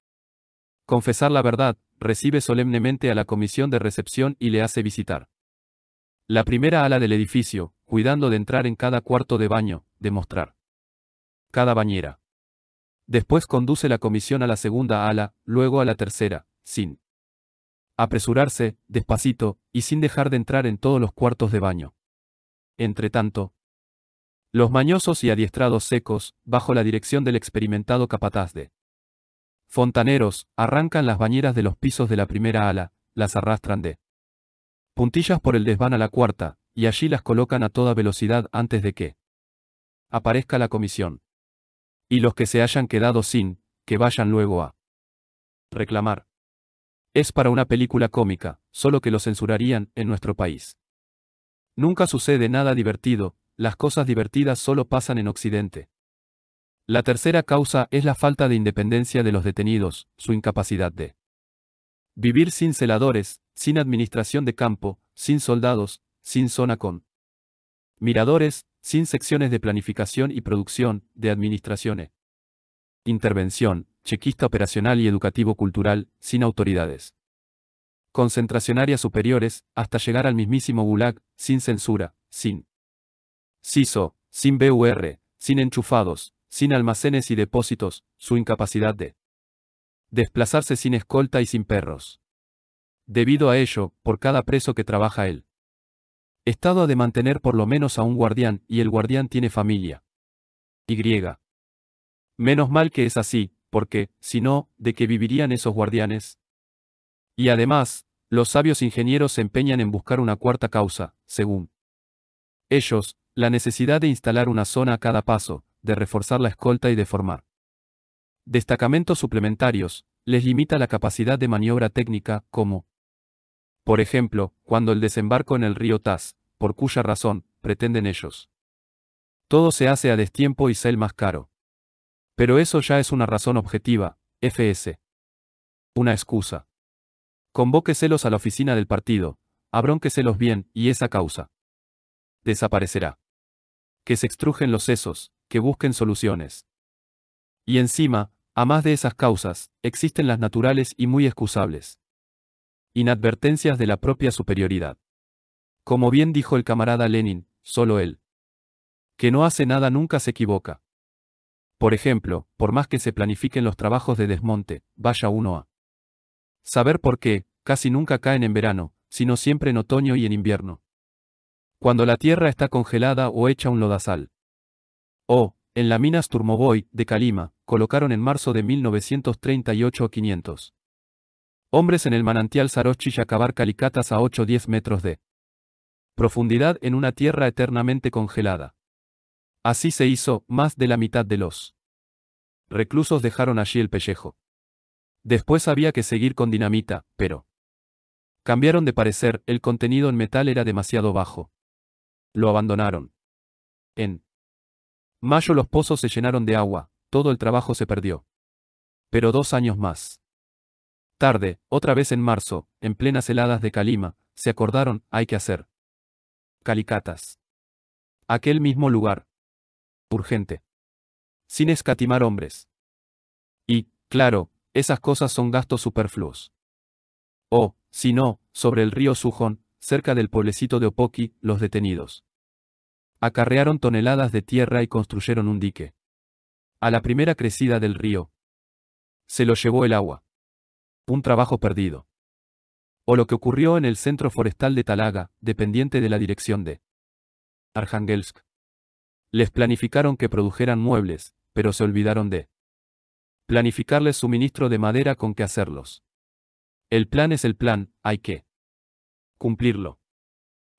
confesar la verdad, recibe solemnemente a la comisión de recepción y le hace visitar. La primera ala del edificio, cuidando de entrar en cada cuarto de baño, de mostrar cada bañera. Después conduce la comisión a la segunda ala, luego a la tercera, sin apresurarse, despacito, y sin dejar de entrar en todos los cuartos de baño. tanto, los mañosos y adiestrados secos, bajo la dirección del experimentado capataz de Fontaneros, arrancan las bañeras de los pisos de la primera ala, las arrastran de puntillas por el desván a la cuarta, y allí las colocan a toda velocidad antes de que aparezca la comisión. Y los que se hayan quedado sin, que vayan luego a reclamar. Es para una película cómica, solo que lo censurarían en nuestro país. Nunca sucede nada divertido, las cosas divertidas solo pasan en Occidente. La tercera causa es la falta de independencia de los detenidos, su incapacidad de vivir sin celadores, sin administración de campo, sin soldados, sin zona con miradores, sin secciones de planificación y producción, de administraciones. Intervención, chequista operacional y educativo-cultural, sin autoridades. Concentracionarias superiores, hasta llegar al mismísimo Gulag, sin censura, sin CISO, sin BUR, sin enchufados, sin almacenes y depósitos, su incapacidad de desplazarse sin escolta y sin perros. Debido a ello, por cada preso que trabaja el Estado ha de mantener por lo menos a un guardián, y el guardián tiene familia. Y. Menos mal que es así, porque, si no, ¿de qué vivirían esos guardianes? Y además, los sabios ingenieros se empeñan en buscar una cuarta causa, según ellos, la necesidad de instalar una zona a cada paso, de reforzar la escolta y de formar destacamentos suplementarios, les limita la capacidad de maniobra técnica, como, por ejemplo, cuando el desembarco en el río Taz, por cuya razón, pretenden ellos. Todo se hace a destiempo y el más caro. Pero eso ya es una razón objetiva, FS. Una excusa. Convóqueselos a la oficina del partido, abrónqueselos bien, y esa causa. Desaparecerá. Que se extrujen los sesos, que busquen soluciones. Y encima, a más de esas causas, existen las naturales y muy excusables. Inadvertencias de la propia superioridad. Como bien dijo el camarada Lenin, solo él. Que no hace nada nunca se equivoca. Por ejemplo, por más que se planifiquen los trabajos de desmonte, vaya uno a saber por qué, casi nunca caen en verano, sino siempre en otoño y en invierno. Cuando la tierra está congelada o hecha un lodazal. O, oh, en la minas Turmoboy, de Calima, colocaron en marzo de 1938 500. Hombres en el manantial Sarochi y acabar calicatas a 8-10 metros de profundidad en una tierra eternamente congelada. Así se hizo, más de la mitad de los reclusos dejaron allí el pellejo. Después había que seguir con dinamita, pero cambiaron de parecer, el contenido en metal era demasiado bajo. Lo abandonaron. En Mayo los pozos se llenaron de agua, todo el trabajo se perdió. Pero dos años más. Tarde, otra vez en marzo, en plenas heladas de Calima, se acordaron, hay que hacer. Calicatas. Aquel mismo lugar. Urgente. Sin escatimar hombres. Y, claro, esas cosas son gastos superfluos. O, oh, si no, sobre el río Sujón, cerca del pueblecito de Opoqui, los detenidos. Acarrearon toneladas de tierra y construyeron un dique. A la primera crecida del río, se lo llevó el agua. Un trabajo perdido. O lo que ocurrió en el centro forestal de Talaga, dependiente de la dirección de Arjangelsk. Les planificaron que produjeran muebles, pero se olvidaron de planificarles suministro de madera con que hacerlos. El plan es el plan, hay que cumplirlo.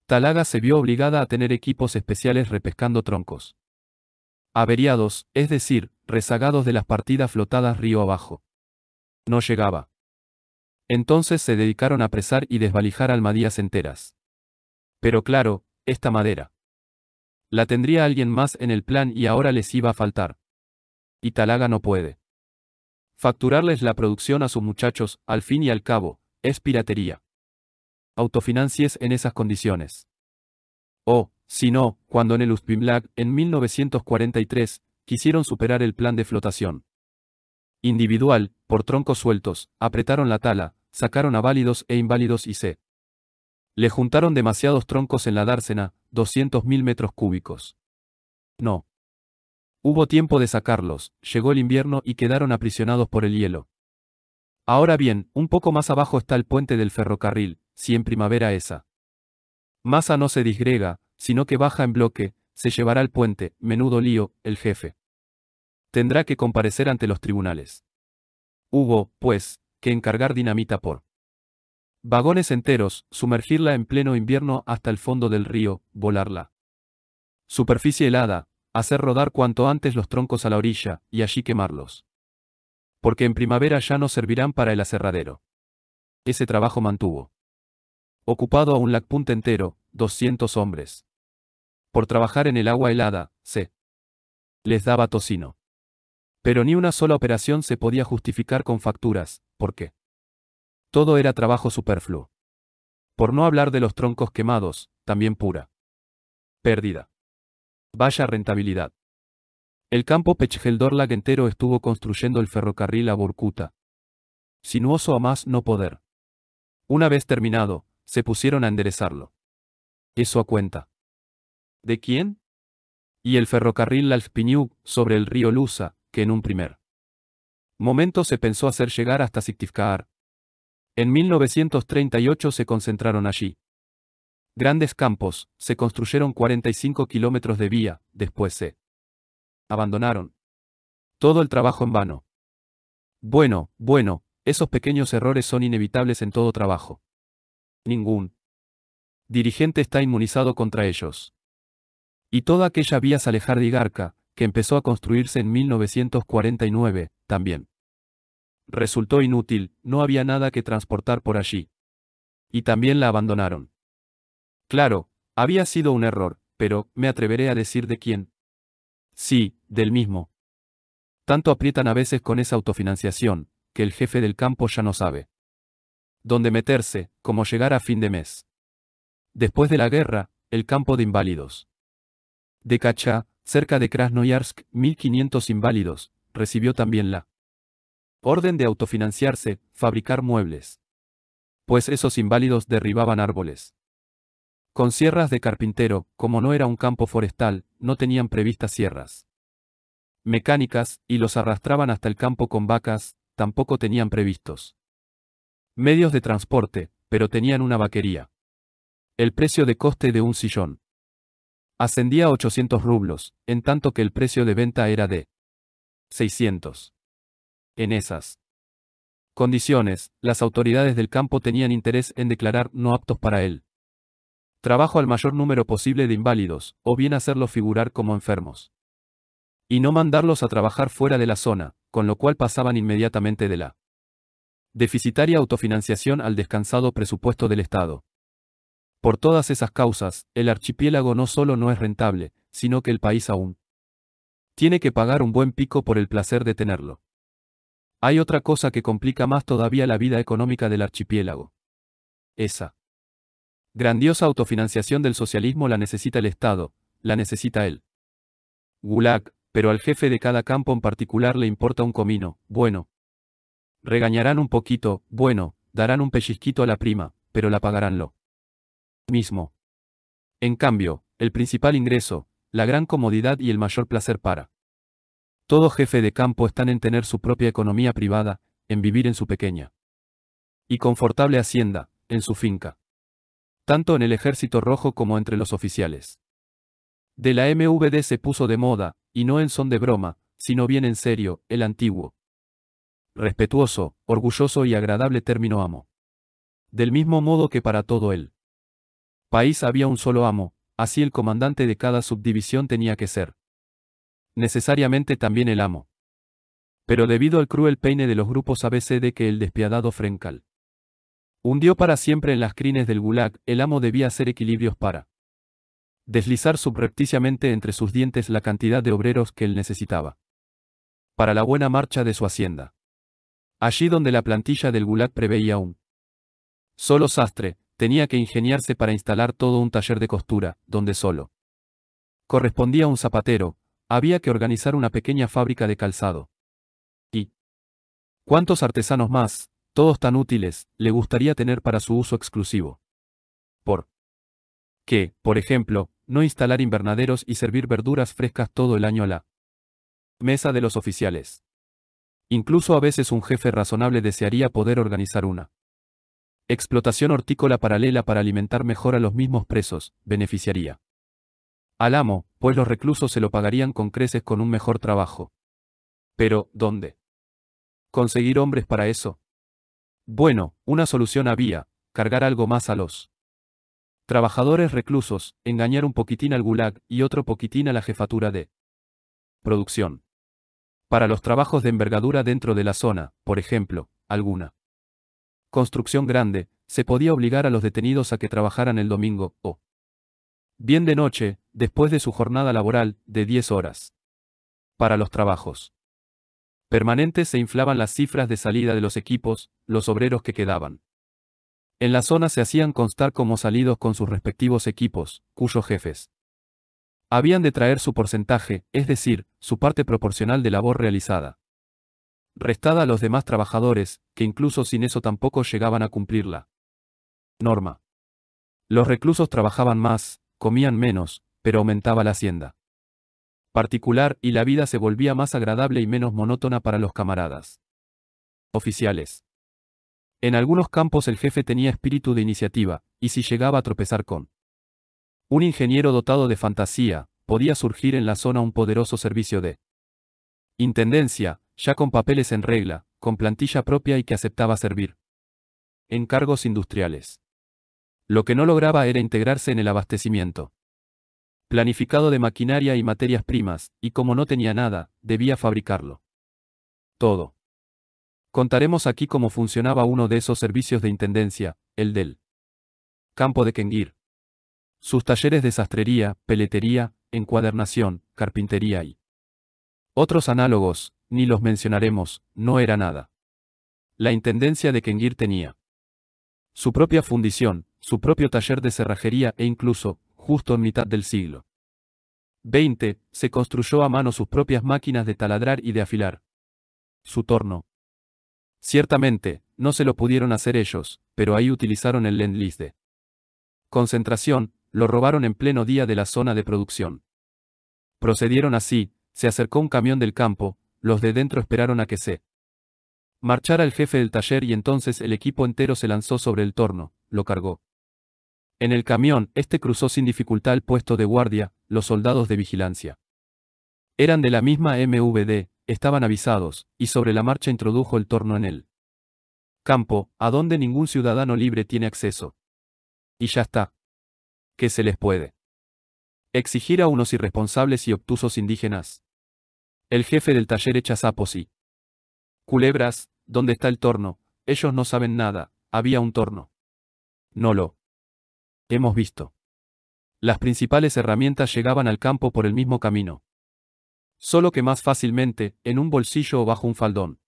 Talaga se vio obligada a tener equipos especiales repescando troncos. Averiados, es decir, rezagados de las partidas flotadas río abajo. No llegaba. Entonces se dedicaron a presar y desvalijar almadías enteras. Pero claro, esta madera. La tendría alguien más en el plan y ahora les iba a faltar. Y Talaga no puede. Facturarles la producción a sus muchachos, al fin y al cabo, es piratería autofinancies en esas condiciones. O, oh, si no, cuando en el Ustbimlag, en 1943, quisieron superar el plan de flotación individual, por troncos sueltos, apretaron la tala, sacaron a válidos e inválidos y se le juntaron demasiados troncos en la dársena, 200.000 metros cúbicos. No. Hubo tiempo de sacarlos, llegó el invierno y quedaron aprisionados por el hielo. Ahora bien, un poco más abajo está el puente del ferrocarril, si en primavera esa masa no se disgrega, sino que baja en bloque, se llevará al puente, menudo lío, el jefe. Tendrá que comparecer ante los tribunales. Hubo, pues, que encargar dinamita por vagones enteros, sumergirla en pleno invierno hasta el fondo del río, volarla. Superficie helada, hacer rodar cuanto antes los troncos a la orilla, y allí quemarlos. Porque en primavera ya no servirán para el aserradero. Ese trabajo mantuvo ocupado a un lacpunt entero, 200 hombres. Por trabajar en el agua helada, se les daba tocino. Pero ni una sola operación se podía justificar con facturas, porque todo era trabajo superfluo. Por no hablar de los troncos quemados, también pura pérdida. Vaya rentabilidad. El campo lag entero estuvo construyendo el ferrocarril a Burkuta. Sinuoso a más no poder. Una vez terminado, se pusieron a enderezarlo. Eso a cuenta. ¿De quién? Y el ferrocarril Lalfpiñú, sobre el río Lusa, que en un primer momento se pensó hacer llegar hasta Siktifkaar. En 1938 se concentraron allí. Grandes campos, se construyeron 45 kilómetros de vía, después se abandonaron. Todo el trabajo en vano. Bueno, bueno, esos pequeños errores son inevitables en todo trabajo ningún dirigente está inmunizado contra ellos. Y toda aquella vía garca que empezó a construirse en 1949, también resultó inútil, no había nada que transportar por allí. Y también la abandonaron. Claro, había sido un error, pero, me atreveré a decir de quién. Sí, del mismo. Tanto aprietan a veces con esa autofinanciación, que el jefe del campo ya no sabe donde meterse, como llegar a fin de mes. Después de la guerra, el campo de inválidos. De Kachá, cerca de Krasnoyarsk, 1500 inválidos, recibió también la orden de autofinanciarse, fabricar muebles. Pues esos inválidos derribaban árboles. Con sierras de carpintero, como no era un campo forestal, no tenían previstas sierras mecánicas, y los arrastraban hasta el campo con vacas, tampoco tenían previstos medios de transporte, pero tenían una vaquería. El precio de coste de un sillón ascendía a 800 rublos, en tanto que el precio de venta era de 600. En esas condiciones, las autoridades del campo tenían interés en declarar no aptos para él. Trabajo al mayor número posible de inválidos, o bien hacerlos figurar como enfermos. Y no mandarlos a trabajar fuera de la zona, con lo cual pasaban inmediatamente de la Deficitaria autofinanciación al descansado presupuesto del Estado. Por todas esas causas, el archipiélago no solo no es rentable, sino que el país aún tiene que pagar un buen pico por el placer de tenerlo. Hay otra cosa que complica más todavía la vida económica del archipiélago. Esa grandiosa autofinanciación del socialismo la necesita el Estado, la necesita él. Gulag, pero al jefe de cada campo en particular le importa un comino, bueno, Regañarán un poquito, bueno, darán un pellizquito a la prima, pero la pagarán lo mismo. En cambio, el principal ingreso, la gran comodidad y el mayor placer para todo jefe de campo están en tener su propia economía privada, en vivir en su pequeña y confortable hacienda, en su finca. Tanto en el ejército rojo como entre los oficiales. De la MVD se puso de moda, y no en son de broma, sino bien en serio, el antiguo respetuoso, orgulloso y agradable término amo. Del mismo modo que para todo el país había un solo amo, así el comandante de cada subdivisión tenía que ser necesariamente también el amo. Pero debido al cruel peine de los grupos de que el despiadado Frenkal hundió para siempre en las crines del Gulag, el amo debía hacer equilibrios para deslizar subrepticiamente entre sus dientes la cantidad de obreros que él necesitaba para la buena marcha de su hacienda. Allí donde la plantilla del Gulag preveía un solo sastre, tenía que ingeniarse para instalar todo un taller de costura, donde solo correspondía un zapatero, había que organizar una pequeña fábrica de calzado. ¿Y cuántos artesanos más, todos tan útiles, le gustaría tener para su uso exclusivo? Por qué, por ejemplo, no instalar invernaderos y servir verduras frescas todo el año a la mesa de los oficiales. Incluso a veces un jefe razonable desearía poder organizar una explotación hortícola paralela para alimentar mejor a los mismos presos, beneficiaría al amo, pues los reclusos se lo pagarían con creces con un mejor trabajo. Pero, ¿dónde? ¿Conseguir hombres para eso? Bueno, una solución había, cargar algo más a los trabajadores reclusos, engañar un poquitín al gulag y otro poquitín a la jefatura de producción para los trabajos de envergadura dentro de la zona, por ejemplo, alguna construcción grande, se podía obligar a los detenidos a que trabajaran el domingo, o bien de noche, después de su jornada laboral, de 10 horas. Para los trabajos permanentes se inflaban las cifras de salida de los equipos, los obreros que quedaban. En la zona se hacían constar como salidos con sus respectivos equipos, cuyos jefes habían de traer su porcentaje, es decir, su parte proporcional de labor realizada. Restada a los demás trabajadores, que incluso sin eso tampoco llegaban a cumplirla. Norma. Los reclusos trabajaban más, comían menos, pero aumentaba la hacienda. Particular y la vida se volvía más agradable y menos monótona para los camaradas. Oficiales. En algunos campos el jefe tenía espíritu de iniciativa, y si llegaba a tropezar con un ingeniero dotado de fantasía, podía surgir en la zona un poderoso servicio de Intendencia, ya con papeles en regla, con plantilla propia y que aceptaba servir. Encargos industriales. Lo que no lograba era integrarse en el abastecimiento. Planificado de maquinaria y materias primas, y como no tenía nada, debía fabricarlo. Todo. Contaremos aquí cómo funcionaba uno de esos servicios de intendencia, el del campo de Kengir sus talleres de sastrería, peletería, encuadernación, carpintería y otros análogos, ni los mencionaremos, no era nada. La intendencia de Kengir tenía su propia fundición, su propio taller de cerrajería e incluso, justo en mitad del siglo XX, se construyó a mano sus propias máquinas de taladrar y de afilar. Su torno. Ciertamente, no se lo pudieron hacer ellos, pero ahí utilizaron el lend de concentración, lo robaron en pleno día de la zona de producción. Procedieron así, se acercó un camión del campo, los de dentro esperaron a que se marchara el jefe del taller y entonces el equipo entero se lanzó sobre el torno, lo cargó. En el camión, este cruzó sin dificultad el puesto de guardia, los soldados de vigilancia. Eran de la misma MVD, estaban avisados, y sobre la marcha introdujo el torno en él. Campo, a donde ningún ciudadano libre tiene acceso. Y ya está. ¿qué se les puede? Exigir a unos irresponsables y obtusos indígenas. El jefe del taller echa sapos y... Culebras, ¿dónde está el torno? Ellos no saben nada, había un torno. No lo. Hemos visto. Las principales herramientas llegaban al campo por el mismo camino. Solo que más fácilmente, en un bolsillo o bajo un faldón.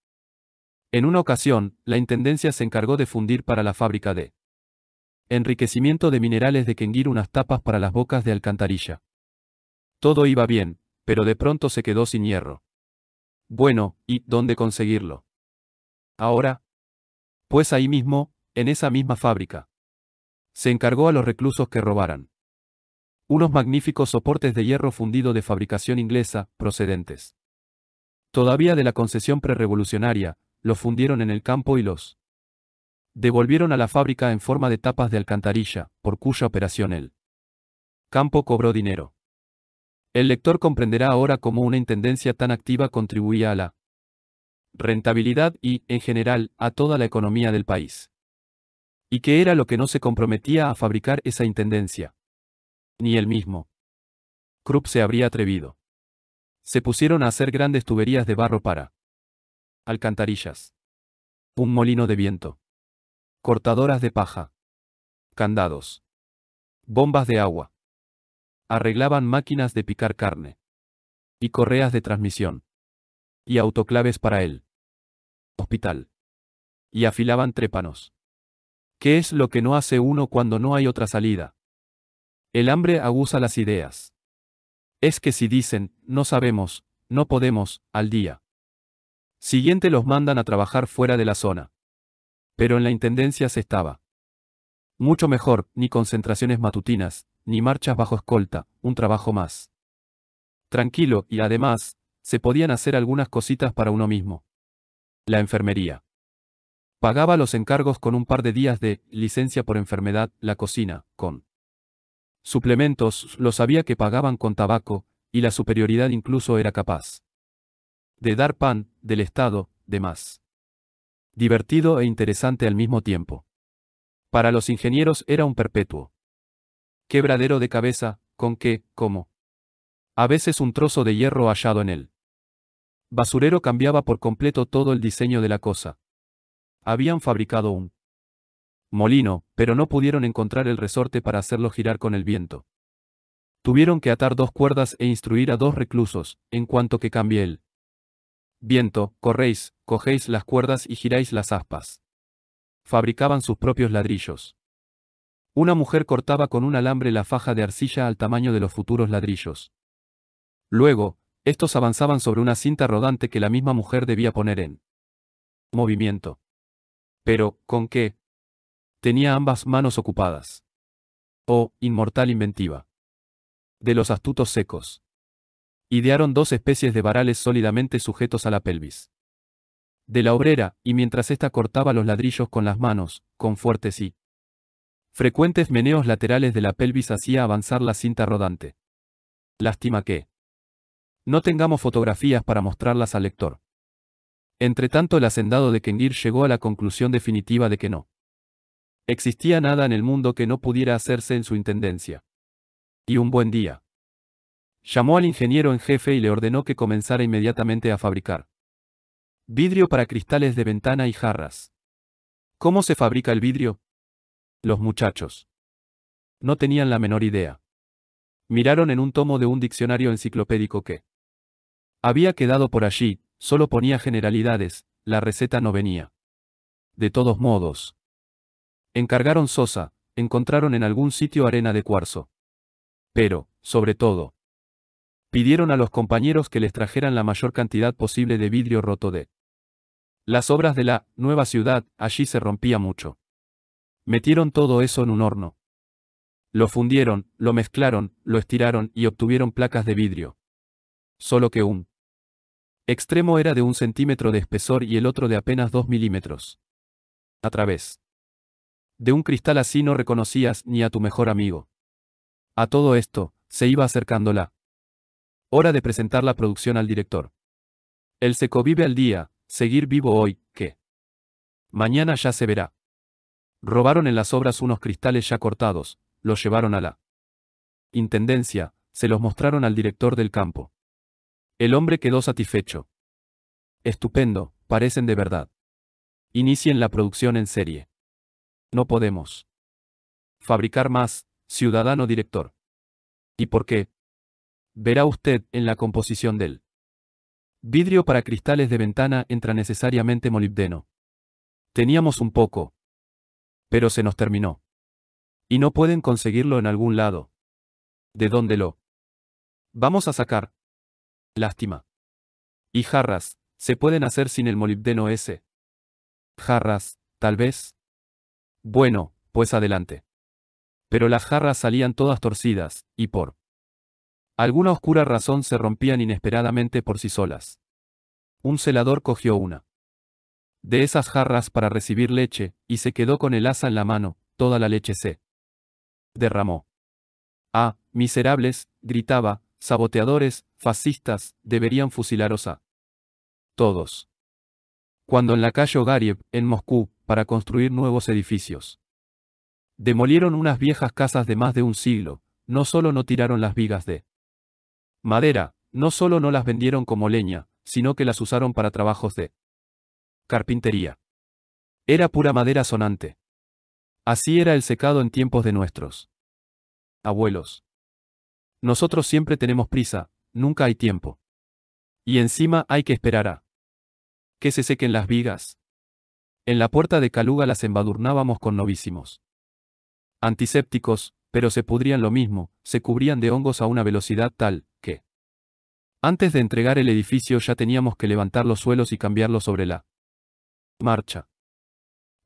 En una ocasión, la Intendencia se encargó de fundir para la fábrica de Enriquecimiento de minerales de Kengir unas tapas para las bocas de alcantarilla. Todo iba bien, pero de pronto se quedó sin hierro. Bueno, ¿y dónde conseguirlo? Ahora. Pues ahí mismo, en esa misma fábrica. Se encargó a los reclusos que robaran. Unos magníficos soportes de hierro fundido de fabricación inglesa, procedentes. Todavía de la concesión prerevolucionaria, los fundieron en el campo y los devolvieron a la fábrica en forma de tapas de alcantarilla, por cuya operación el campo cobró dinero. El lector comprenderá ahora cómo una intendencia tan activa contribuía a la rentabilidad y, en general, a toda la economía del país. ¿Y qué era lo que no se comprometía a fabricar esa intendencia? Ni él mismo. Krupp se habría atrevido. Se pusieron a hacer grandes tuberías de barro para alcantarillas. Un molino de viento. Cortadoras de paja. Candados. Bombas de agua. Arreglaban máquinas de picar carne. Y correas de transmisión. Y autoclaves para él. Hospital. Y afilaban trépanos. ¿Qué es lo que no hace uno cuando no hay otra salida? El hambre aguza las ideas. Es que si dicen, no sabemos, no podemos, al día. Siguiente los mandan a trabajar fuera de la zona. Pero en la Intendencia se estaba. Mucho mejor, ni concentraciones matutinas, ni marchas bajo escolta, un trabajo más. Tranquilo, y además, se podían hacer algunas cositas para uno mismo. La enfermería. Pagaba los encargos con un par de días de licencia por enfermedad, la cocina, con suplementos, lo sabía que pagaban con tabaco, y la superioridad incluso era capaz de dar pan, del Estado, de más divertido e interesante al mismo tiempo. Para los ingenieros era un perpetuo quebradero de cabeza, con qué, cómo. A veces un trozo de hierro hallado en él. Basurero cambiaba por completo todo el diseño de la cosa. Habían fabricado un molino, pero no pudieron encontrar el resorte para hacerlo girar con el viento. Tuvieron que atar dos cuerdas e instruir a dos reclusos, en cuanto que cambie él. Viento, corréis, cogéis las cuerdas y giráis las aspas. Fabricaban sus propios ladrillos. Una mujer cortaba con un alambre la faja de arcilla al tamaño de los futuros ladrillos. Luego, estos avanzaban sobre una cinta rodante que la misma mujer debía poner en movimiento. Pero, ¿con qué? Tenía ambas manos ocupadas. Oh, inmortal inventiva. De los astutos secos idearon dos especies de varales sólidamente sujetos a la pelvis. De la obrera, y mientras ésta cortaba los ladrillos con las manos, con fuertes y frecuentes meneos laterales de la pelvis hacía avanzar la cinta rodante. Lástima que no tengamos fotografías para mostrarlas al lector. Entretanto, el hacendado de Kengir llegó a la conclusión definitiva de que no existía nada en el mundo que no pudiera hacerse en su intendencia. Y un buen día. Llamó al ingeniero en jefe y le ordenó que comenzara inmediatamente a fabricar. Vidrio para cristales de ventana y jarras. ¿Cómo se fabrica el vidrio? Los muchachos. No tenían la menor idea. Miraron en un tomo de un diccionario enciclopédico que había quedado por allí, solo ponía generalidades, la receta no venía. De todos modos. Encargaron sosa, encontraron en algún sitio arena de cuarzo. Pero, sobre todo, Pidieron a los compañeros que les trajeran la mayor cantidad posible de vidrio roto de las obras de la nueva ciudad, allí se rompía mucho. Metieron todo eso en un horno. Lo fundieron, lo mezclaron, lo estiraron y obtuvieron placas de vidrio. Solo que un extremo era de un centímetro de espesor y el otro de apenas dos milímetros. A través de un cristal así no reconocías ni a tu mejor amigo. A todo esto, se iba acercando la Hora de presentar la producción al director. El seco vive al día, seguir vivo hoy, qué. Mañana ya se verá. Robaron en las obras unos cristales ya cortados, los llevaron a la Intendencia, se los mostraron al director del campo. El hombre quedó satisfecho. Estupendo, parecen de verdad. Inicien la producción en serie. No podemos. Fabricar más, ciudadano director. ¿Y por qué? verá usted en la composición del vidrio para cristales de ventana entra necesariamente molibdeno. Teníamos un poco, pero se nos terminó. Y no pueden conseguirlo en algún lado. ¿De dónde lo? Vamos a sacar. Lástima. Y jarras, se pueden hacer sin el molibdeno ese. Jarras, tal vez. Bueno, pues adelante. Pero las jarras salían todas torcidas, y por Alguna oscura razón se rompían inesperadamente por sí solas. Un celador cogió una de esas jarras para recibir leche, y se quedó con el asa en la mano, toda la leche se derramó. Ah, miserables, gritaba, saboteadores, fascistas, deberían fusilaros a todos. Cuando en la calle Ogariev, en Moscú, para construir nuevos edificios, demolieron unas viejas casas de más de un siglo, no solo no tiraron las vigas de Madera, no solo no las vendieron como leña, sino que las usaron para trabajos de carpintería. Era pura madera sonante. Así era el secado en tiempos de nuestros abuelos. Nosotros siempre tenemos prisa, nunca hay tiempo. Y encima hay que esperar a que se sequen las vigas. En la puerta de Caluga las embadurnábamos con novísimos antisépticos, pero se pudrían lo mismo, se cubrían de hongos a una velocidad tal antes de entregar el edificio ya teníamos que levantar los suelos y cambiarlo sobre la marcha.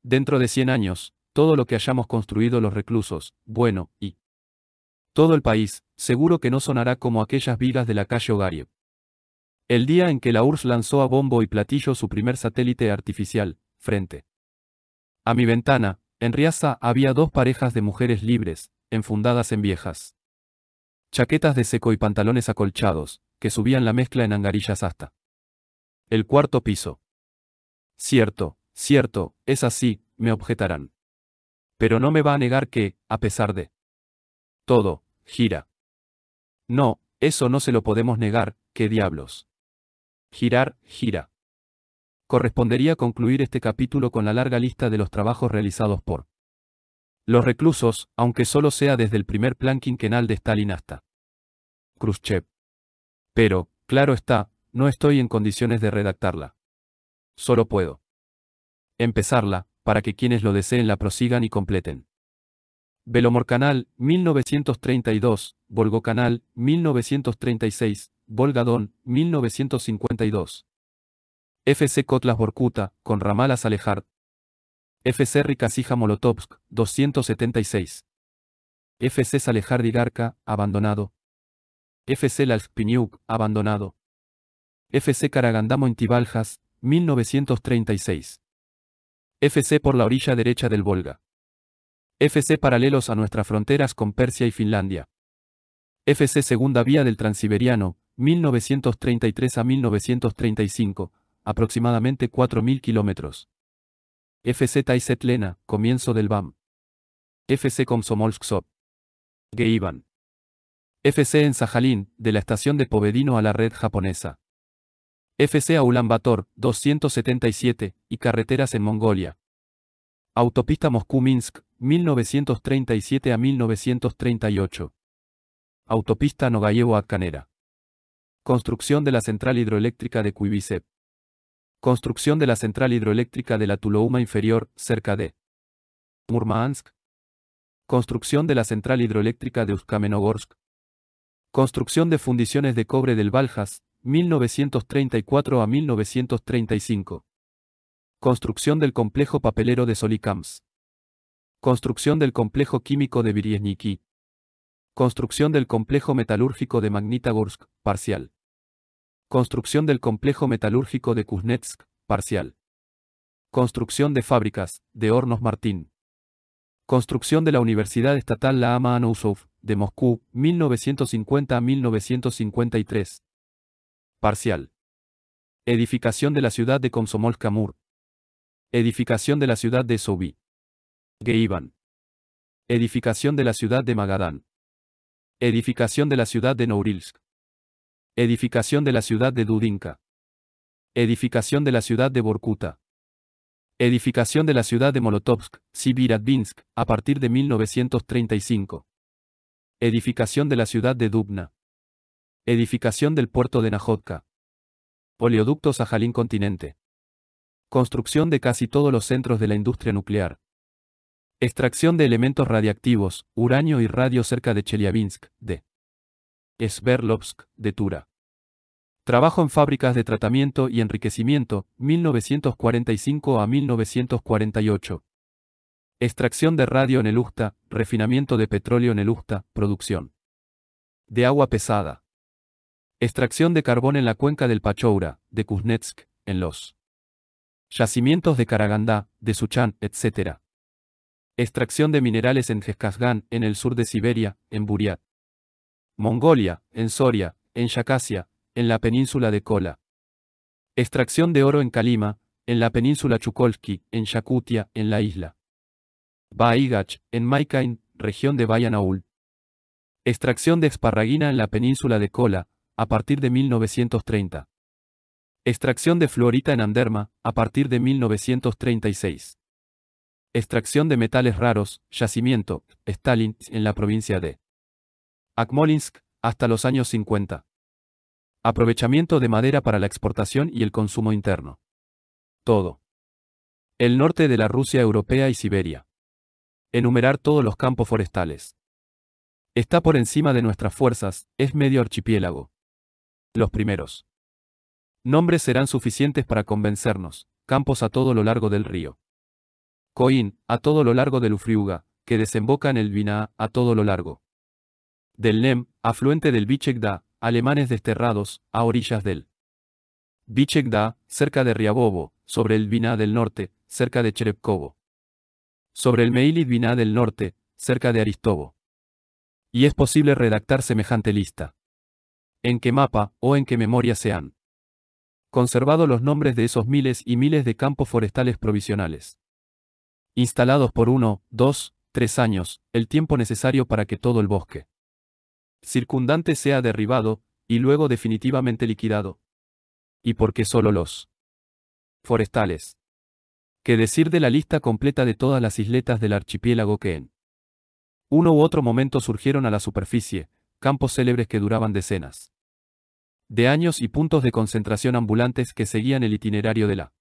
Dentro de 100 años, todo lo que hayamos construido los reclusos, bueno, y todo el país, seguro que no sonará como aquellas vigas de la calle Ogarie. El día en que la URSS lanzó a bombo y platillo su primer satélite artificial, frente a mi ventana, en Riaza había dos parejas de mujeres libres, enfundadas en viejas chaquetas de seco y pantalones acolchados, que subían la mezcla en angarillas hasta el cuarto piso. Cierto, cierto, es así, me objetarán. Pero no me va a negar que, a pesar de todo, gira. No, eso no se lo podemos negar, qué diablos. Girar, gira. Correspondería concluir este capítulo con la larga lista de los trabajos realizados por los reclusos, aunque solo sea desde el primer plan quinquenal de Stalin hasta Khrushchev. Pero, claro está, no estoy en condiciones de redactarla. Solo puedo empezarla, para que quienes lo deseen la prosigan y completen. Belomorcanal, Canal, 1932, Volgo Canal, 1936, Volgadón, 1952. FC Kotlas Borkuta, con ramalas Alejard; Salehard. FC Ricasija Molotovsk, 276. FC Salehard Igarca, abandonado, FC Lafpiniuk, abandonado. FC en Montibaljas, 1936. FC por la orilla derecha del Volga. FC paralelos a nuestras fronteras con Persia y Finlandia. FC Segunda Vía del Transiberiano, 1933 a 1935, aproximadamente 4.000 kilómetros. FC Taisetlena, comienzo del BAM. FC Komsomolsk Sob. Geivan. FC en Sajalín, de la estación de Povedino a la red japonesa. FC a Ulan Bator, 277, y carreteras en Mongolia. Autopista Moscú-Minsk, 1937 a 1938. Autopista Nogayevo a Construcción de la central hidroeléctrica de Kuibisep. Construcción de la central hidroeléctrica de la Tulouma inferior, cerca de Murmansk. Construcción de la central hidroeléctrica de Uskamenogorsk. Construcción de fundiciones de cobre del Baljas, 1934 a 1935. Construcción del complejo papelero de Solikams. Construcción del complejo químico de Viriesniki. Construcción del complejo metalúrgico de Magnitagorsk, parcial. Construcción del complejo metalúrgico de Kuznetsk, parcial. Construcción de fábricas, de Hornos Martín. Construcción de la Universidad Estatal La Ama de Moscú, 1950-1953. Parcial. Edificación de la ciudad de Komsomolsk-Amur. Edificación de la ciudad de Sobi. Geivan. Edificación de la ciudad de Magadán. Edificación de la ciudad de Nourilsk. Edificación de la ciudad de Dudinka. Edificación de la ciudad de Borkuta. Edificación de la ciudad de Molotovsk, Sibiradvinsk, a partir de 1935. Edificación de la ciudad de Dubna. Edificación del puerto de Najotka. a Sajalín Continente. Construcción de casi todos los centros de la industria nuclear. Extracción de elementos radiactivos, uranio y radio cerca de Chelyabinsk, de Sverdlovsk, de Tura. Trabajo en fábricas de tratamiento y enriquecimiento, 1945 a 1948. Extracción de radio en el Usta, refinamiento de petróleo en el Usta, producción de agua pesada. Extracción de carbón en la cuenca del Pachoura, de Kuznetsk, en los yacimientos de Karagandá, de Suchán, etc. Extracción de minerales en Jezkazgán, en el sur de Siberia, en Buriat. Mongolia, en Soria, en Yakasia, en la península de Kola. Extracción de oro en Kalima, en la península Chukolski, en Yakutia, en la isla Baigach, en Maikain, región de Bayanaul. Extracción de esparraguina en la península de Kola, a partir de 1930. Extracción de fluorita en Anderma, a partir de 1936. Extracción de metales raros, yacimiento, Stalin, en la provincia de Akmolinsk, hasta los años 50. Aprovechamiento de madera para la exportación y el consumo interno. Todo. El norte de la Rusia europea y Siberia enumerar todos los campos forestales. Está por encima de nuestras fuerzas, es medio archipiélago. Los primeros. Nombres serán suficientes para convencernos, campos a todo lo largo del río. Coín, a todo lo largo del Ufriuga, que desemboca en el Vina a todo lo largo. Del Nem, afluente del Bichegda, alemanes desterrados, a orillas del Bichegda, cerca de Riabobo, sobre el Vina del norte, cerca de Cherepkovo sobre el Biná del norte, cerca de Aristobo. Y es posible redactar semejante lista. En qué mapa o en qué memoria se han conservado los nombres de esos miles y miles de campos forestales provisionales. Instalados por uno, dos, tres años, el tiempo necesario para que todo el bosque circundante sea derribado, y luego definitivamente liquidado. Y por qué solo los forestales que decir de la lista completa de todas las isletas del archipiélago que en uno u otro momento surgieron a la superficie, campos célebres que duraban decenas de años y puntos de concentración ambulantes que seguían el itinerario de la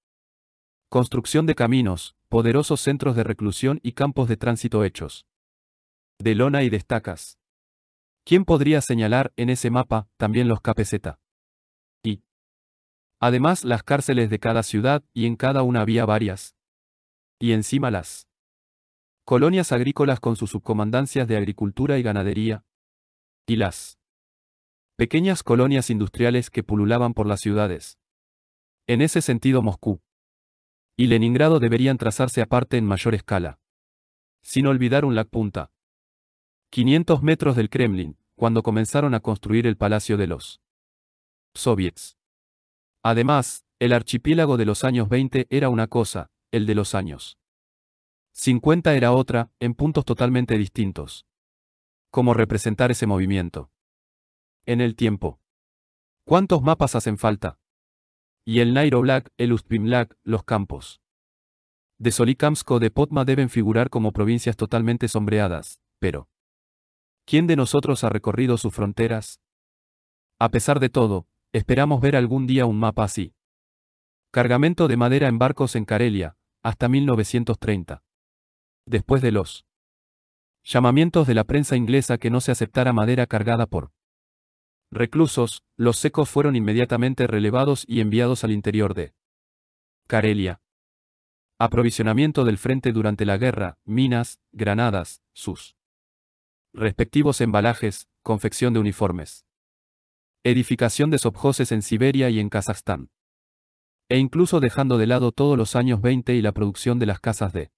construcción de caminos, poderosos centros de reclusión y campos de tránsito hechos de lona y de estacas. ¿Quién podría señalar en ese mapa también los KPZ? Además las cárceles de cada ciudad, y en cada una había varias. Y encima las colonias agrícolas con sus subcomandancias de agricultura y ganadería. Y las pequeñas colonias industriales que pululaban por las ciudades. En ese sentido Moscú y Leningrado deberían trazarse aparte en mayor escala. Sin olvidar un punta. 500 metros del Kremlin, cuando comenzaron a construir el Palacio de los Soviets. Además, el archipiélago de los años 20 era una cosa, el de los años 50 era otra, en puntos totalmente distintos. ¿Cómo representar ese movimiento? En el tiempo. ¿Cuántos mapas hacen falta? Y el Nairo el Black, los campos. De Solikamsko de Potma deben figurar como provincias totalmente sombreadas, pero. ¿Quién de nosotros ha recorrido sus fronteras? A pesar de todo, Esperamos ver algún día un mapa así. Cargamento de madera en barcos en Carelia, hasta 1930. Después de los llamamientos de la prensa inglesa que no se aceptara madera cargada por reclusos, los secos fueron inmediatamente relevados y enviados al interior de Carelia. Aprovisionamiento del frente durante la guerra, minas, granadas, sus respectivos embalajes, confección de uniformes edificación de sobjoses en Siberia y en Kazajstán. E incluso dejando de lado todos los años 20 y la producción de las casas de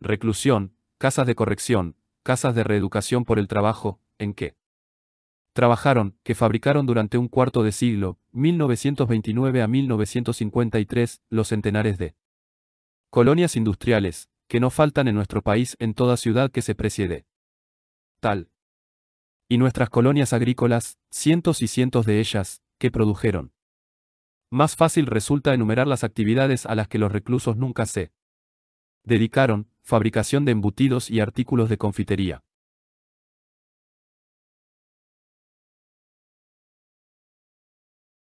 reclusión, casas de corrección, casas de reeducación por el trabajo, en que trabajaron, que fabricaron durante un cuarto de siglo, 1929 a 1953, los centenares de colonias industriales, que no faltan en nuestro país en toda ciudad que se precie tal y nuestras colonias agrícolas, cientos y cientos de ellas, que produjeron. Más fácil resulta enumerar las actividades a las que los reclusos nunca se dedicaron, fabricación de embutidos y artículos de confitería.